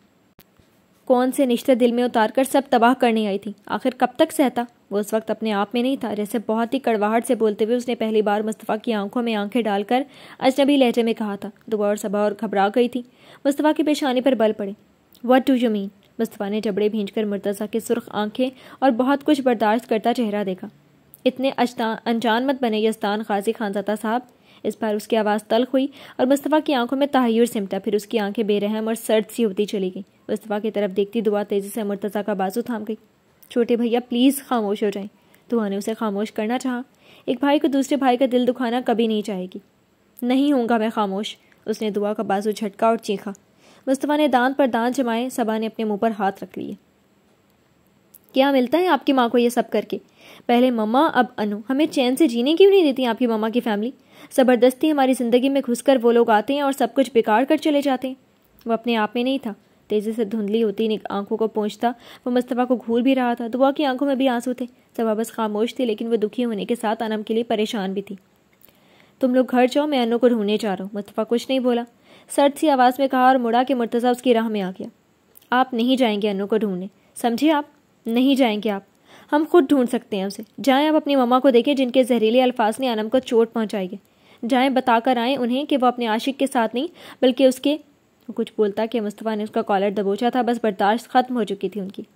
[SPEAKER 1] कौन से निश्ते दिल में उतार कर सब तबाह करने आई थी आखिर कब तक सहता वो उस वक्त अपने आप में नहीं था जैसे बहुत ही कड़वाहट से बोलते हुए उसने पहली बार मुस्तफ़ा की आंखों में आंखें डालकर अजनबी लहजे में कहा था दुआ और सबा और घबरा गई थी मुस्तफ़ा की पेशानी पर बल पड़े what do you mean Mustafa ने जबड़े कर मुर्तज़ा के सुर्ख आंखें और बहुत कुछ बर्दाश्त करता चेहरा देखा इतने अनजान मत बने यस्तान खाजी खानजादा साहब इस बार उसकी आवाज़ तलख हुई और मुस्तफ़ा की आंखों में तहयर सिमटा फिर उसकी आंखें बेरहम और सर्द सी होती चली गई मुस्तफ़ा की तरफ देखती दुआ तेज़ी से मुर्तज़ा का बाजू थाम गई छोटे भैया प्लीज़ खामोश हो जाएं दुआ ने उसे खामोश करना चाहा एक भाई को दूसरे भाई का दिल दुखाना कभी नहीं चाहेगी नहीं होंगे मैं खामोश उसने दुआ का बाजू झटका और चीखा मुस्तफ़ा ने दांत पर दांत जमाए सबा ने अपने मुंह पर हाथ रख लिए क्या मिलता है आपकी माँ को ये सब करके पहले मम्मा अब अनु हमें चैन से जीने क्यों नहीं देती आपकी मम्मा की फैमिली ज़बरदस्ती हमारी ज़िंदगी में घुसकर वो लोग आते हैं और सब कुछ बेकार कर चले जाते हैं वो अपने आप में नहीं था तेज़ी से धुंधली होती आंखों को पहुँचता वो मुस्तफ़ा को घूर भी रहा था दुआ की आंखों में भी आंसू थे सबा बस खामोश थी लेकिन वो दुखी होने के साथ अनम के लिए परेशान भी थी तुम लोग घर जाओ मैं अनु को ढूंढने जा रहा हूँ मुस्तफ़ा कुछ नहीं बोला सर्द सी आवाज़ में कहा और मुड़ा के मुर्तज़ा उसकी राह में आ गया आप नहीं जाएंगे अनु को ढूंढने समझे आप नहीं जाएंगे आप हम खुद ढूंढ सकते हैं उसे जाएं आप अपनी ममा को देखें जिनके जहरीले अल्फाज ने आनम को चोट पहुंचाई है जाएं बताकर आएं उन्हें कि वो अपने आशिक के साथ नहीं बल्कि उसके कुछ बोलता कि मुस्तफ़ा ने उसका कॉलर दबोचा था बस बर्दाश्त ख़त्म हो चुकी थी उनकी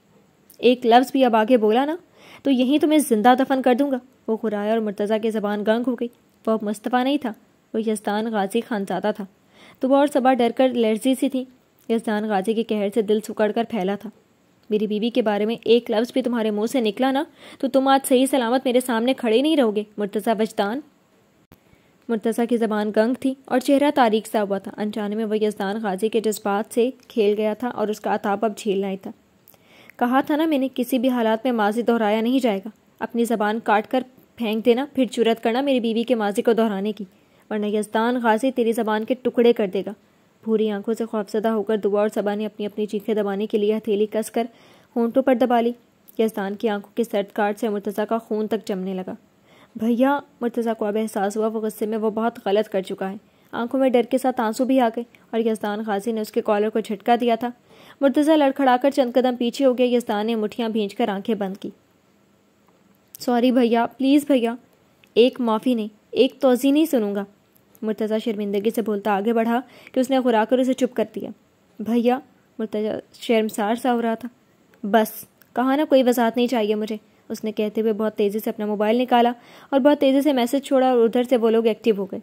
[SPEAKER 1] एक लफ्ज़ भी अब आगे बोला ना तो यहीं तो मैं ज़िंदा दफन कर दूंगा वो खुराया और मुर्तज़ा की ज़बान गंग हो गई वह अब मुस्तफ़ा नहीं था वो यस्तान गाजी खानजादा था तुबा तो और सबा डर कर लर्जी सी थी इस दान गाजी के कहर से दिल सुकड़ कर फैला था मेरी बीवी के बारे में एक लफ्ज़ भी तुम्हारे मुंह से निकला ना तो तुम आज सही सलामत मेरे सामने खड़े नहीं रहोगे मुर्तज़ा वजदान मुर्तज़ा की ज़बान गंग थी और चेहरा तारीख सा हुआ था अनजाने में वह यजदान गाजी के जज्बात से खेल गया था और उसका अताप अब झेलना ही था कहा था ना मैंने किसी भी हालात में माजी दोहराया नहीं जाएगा अपनी ज़बान काट कर फेंक देना फिर चुरत करना मेरी बीवी के माजी को दोहराने की वरना यजदान गाजी तेरी जबान के टुकड़े कर देगा भूरी आंखों से खौफजदा होकर दुआ और सबा ने अपनी अपनी चीखें दबाने के लिए हथेली कसकर होंटों पर दबा ली यजदान की आंखों की सर्द काट से मुर्तज़ा का खून तक जमने लगा भैया मुर्तज़ा को अब एहसास हुआ वो गुस्से में वो बहुत गलत कर चुका है आंखों में डर के साथ आंसू भी आ गए और यजदान गाजी ने उसके कॉलर को झटका दिया था मुर्तज़ा लड़खड़ाकर चंद कदम पीछे हो गया यजदान ने मुठियाँ भींच कर आंखें बंद की सॉरी भैया प्लीज़ भैया एक माफ़ी नहीं एक तोज़ी नहीं सुनूंगा मुर्तज़ा शर्मिंदगी से बोलता आगे बढ़ा कि उसने खुराक और उसे चुप कर दिया भैया मुर्तज़ा शर्मसार सा हो रहा था बस कहा ना कोई वजाहत नहीं चाहिए मुझे उसने कहते हुए बहुत तेज़ी से अपना मोबाइल निकाला और बहुत तेज़ी से मैसेज छोड़ा और उधर से वो लोग एक्टिव हो गए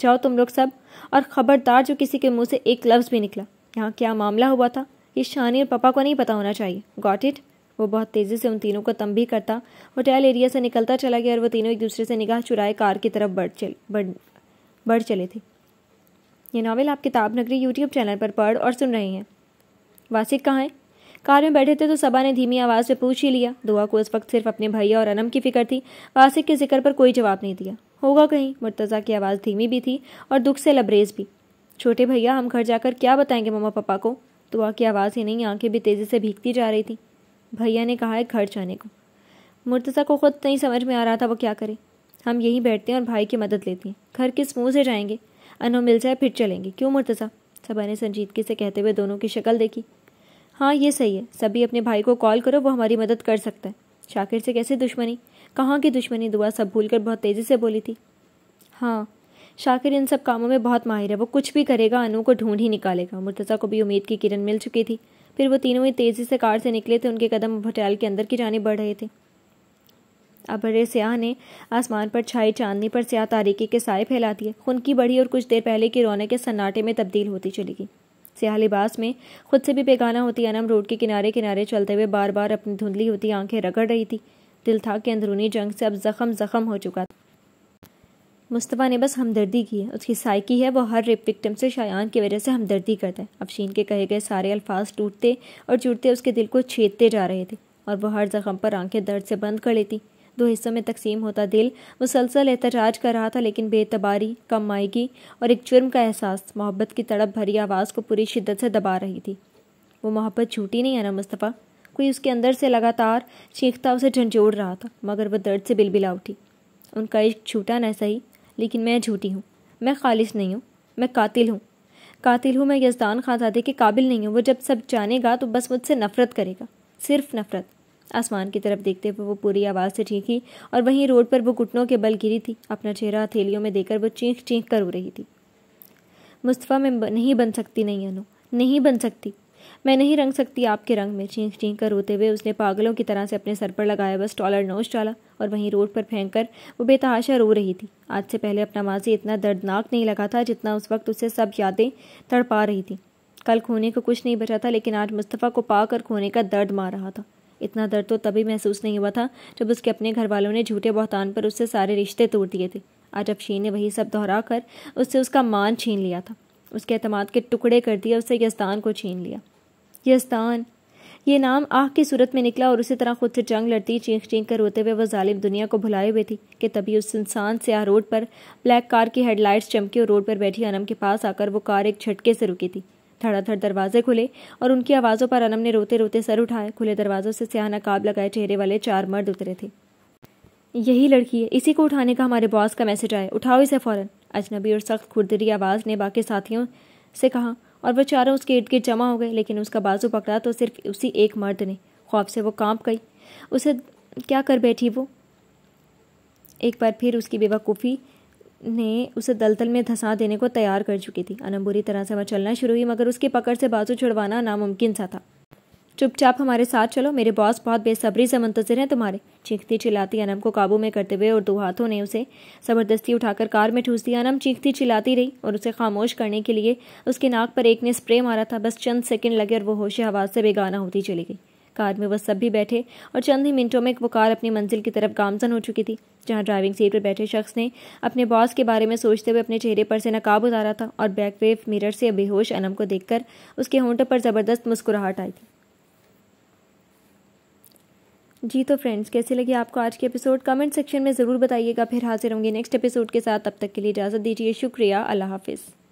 [SPEAKER 1] जाओ तुम लोग सब और ख़बरदार जो किसी के मुंह से एक लफ्ज़ भी निकला यहाँ क्या मामला हुआ था ये शानी और पापा को नहीं पता होना चाहिए गॉट इट वो बहुत तेज़ी से उन तीनों को तंबी करता होटल एरिया से निकलता चला गया और वो तीनों एक दूसरे से निगाह चुराए कार की तरफ बढ़ चल बढ़ बढ़ चले थे ये नावल आप किताब नगरी यूट्यूब चैनल पर पढ़ और सुन रहे हैं वासिक कहाँ है कार में बैठे थे तो सबा ने धीमी आवाज़ से पूछ ही लिया दुआ को इस वक्त सिर्फ अपने भैया और अनम की फिक्र थी वासिक के जिक्र पर कोई जवाब नहीं दिया होगा कहीं मुर्तज़ा की आवाज़ धीमी भी थी और दुख से लबरेज भी छोटे भैया हम घर जाकर क्या बताएंगे मम्मा पापा को दुआ की आवाज़ ही नहीं आंखें भी तेज़ी से भीगती जा रही थी भैया ने कहा है घर जाने को मुर्तज़ा को खुद नहीं समझ में आ रहा था वो क्या करे हम यहीं बैठते हैं और भाई की मदद लेते हैं घर किस मुँह से जाएंगे अनु मिल जाए फिर चलेंगे क्यों मुर्तज़ा सबा ने संजीदगी से कहते हुए दोनों की शक्ल देखी हाँ ये सही है सभी अपने भाई को कॉल करो वो हमारी मदद कर सकता है शाकिर से कैसे दुश्मनी कहाँ की दुश्मनी दुआ सब भूल कर बहुत तेज़ी से बोली थी हाँ शाकिर इन सब कामों में बहुत माहिर है वो कुछ भी करेगा अनु को ढूंढ ही निकालेगा मुर्तज़ा को भी उम्मीद की किरण मिल चुकी थी फिर वो तीनों ही तेज़ी से कार से निकले थे उनके कदम होटल के अंदर की जाने बढ़ रहे थे अभरे स्याह ने आसमान पर छाई चांदनी पर स्याह तारीकी के साय फैला दिए खुनकी बढ़ी और कुछ देर पहले की रौनक के सन्नाटे में तब्दील होती चली गई स्याह लिबास में खुद से भी बेगाना होती अनम रोड के किनारे किनारे चलते हुए बार बार अपनी धुंधली होती आंखें रगड़ रही थी दिल था कि अंदरूनी जंग से अब जख्म जख्म हो चुका था मुस्तफ़ा ने बस हमदर्दी की है उसकी साइकी है वो हर रेप विक्टिम से शायान की वजह से हमदर्दी करता है अफशीन के कहे गए सारे अल्फाज टूटते और चूटते उसके दिल को छेदते जा रहे थे और वह हर जख्म पर आंखें दर्द से बंद कर लेती दो हिस्सों में तकसीम होता दिल मुसलसल एहतजाज कर रहा था लेकिन बेतबारी कम आएगी और एक जुर्म का एहसास मोहब्बत की तड़प भरी आवाज़ को पूरी शिद्दत से दबा रही थी वो मोहब्बत झूठी नहीं है ना मुस्तफ़ा कोई उसके अंदर से लगातार चीखता उसे झंझोड़ रहा था मगर वह दर्द से बिलबिला उठी उनका इश्क छूटा ना सही लेकिन मैं झूठी हूँ मैं खालिश नहीं हूँ मैं कातिल हूँ कातिल हूँ मैं यजदान खानजादे के काबिल नहीं हूँ वो जब सब जानेगा तो बस मुझसे नफरत करेगा सिर्फ नफरत आसमान की तरफ देखते हुए वो पूरी आवाज़ से चीखी और वहीं रोड पर वो घुटनों के बल गिरी थी अपना चेहरा हथेलियों में देकर वो चीख चीख कर रो रही थी मुस्तफ़ा मैं नहीं बन सकती नहीं अनु नहीं बन सकती मैं नहीं रंग सकती आपके रंग में चीख चीख कर रोते हुए उसने पागलों की तरह से अपने सर पर लगाया बस टॉलर नोश डाला और वहीं रोड पर फेंक कर वो बेतहाशा रो रही थी आज से पहले अपना माजी इतना दर्दनाक नहीं लगा था जितना उस वक्त उसे सब यादें तड़पा रही थी कल खोने को कुछ नहीं बचा था लेकिन आज मुस्तफ़ा को पाकर खोने का दर्द मार रहा था इतना दर्द तो तभी महसूस नहीं हुआ था जब उसके अपने घर वालों ने झूठे बहतान पर उससे सारे रिश्ते तोड़ दिए थे आज अफशीन ने वही सब दोहरा कर उससे उसका मान छीन लिया था उसके अतमाद के टुकड़े कर दिए उससे यस्तान को छीन लिया यस्तान ये नाम आग की सूरत में निकला और उसी तरह खुद से जंग लड़ती चीख चीख कर रोते हुए वह जालिम दुनिया को भुलाए हुए थी कि तभी उस इंसान से आ रोड पर ब्लैक कार की हेडलाइट्स चमकी और रोड पर बैठी अनम के पास आकर वो कार एक झटके से रुकी थी धड़ाधड़ दरवाजे खुले और उनकी आवाज़ों पर अनम ने रोते रोते सर उठाए खुले दरवाजों से स्याह नकाब लगाए चेहरे वाले चार मर्द उतरे थे यही लड़की है इसी को उठाने का हमारे बॉस का मैसेज आया उठाओ इसे फ़ौरन अजनबी और सख्त खुरदरी आवाज़ ने बाकी साथियों से कहा और वह चारों उसके इर्द गिर्द जमा हो गए लेकिन उसका बाजू पकड़ा तो सिर्फ उसी एक मर्द ने खौफ से वो कांप गई उसे क्या कर बैठी वो एक बार फिर उसकी बेवकूफ़ी ने उसे दलदल में धंसा देने को तैयार कर चुकी थी अनम बुरी तरह से वह चलना शुरू हुई मगर उसकी पकड़ से बाजू छुड़वाना नामुमकिन सा था चुपचाप हमारे साथ चलो मेरे बॉस बहुत बेसब्री से मुंतजर हैं तुम्हारे चीखती चिल्लाती अनम को काबू में करते हुए और दो हाथों ने उसे ज़बरदस्ती उठाकर कार में ठूस दिया अनम चीखती चिल्लाती रही और उसे खामोश करने के लिए उसके नाक पर एक ने स्प्रे मारा था बस चंद सेकंड लगे और वो होशी हवा से बेगाना होती चली गई कार में वह सब भी बैठे और चंद ही मिनटों में वो कार अपनी मंजिल की तरफ गामजन हो चुकी थी जहां ड्राइविंग सीट पर बैठे शख्स ने अपने बॉस के बारे में सोचते हुए अपने चेहरे पर से नकाब उतारा था और बैक वेव मिरर से बेहोश अनम को देखकर उसके होंटों पर ज़बरदस्त मुस्कुराहट आई थी जी तो फ्रेंड्स कैसे लगे आपको आज के एपिसोड कमेंट सेक्शन में ज़रूर बताइएगा फिर हाजिर होंगे नेक्स्ट एपिसोड के साथ तब तक के लिए इजाज़त दीजिए शुक्रिया अल्लाह हाफिज़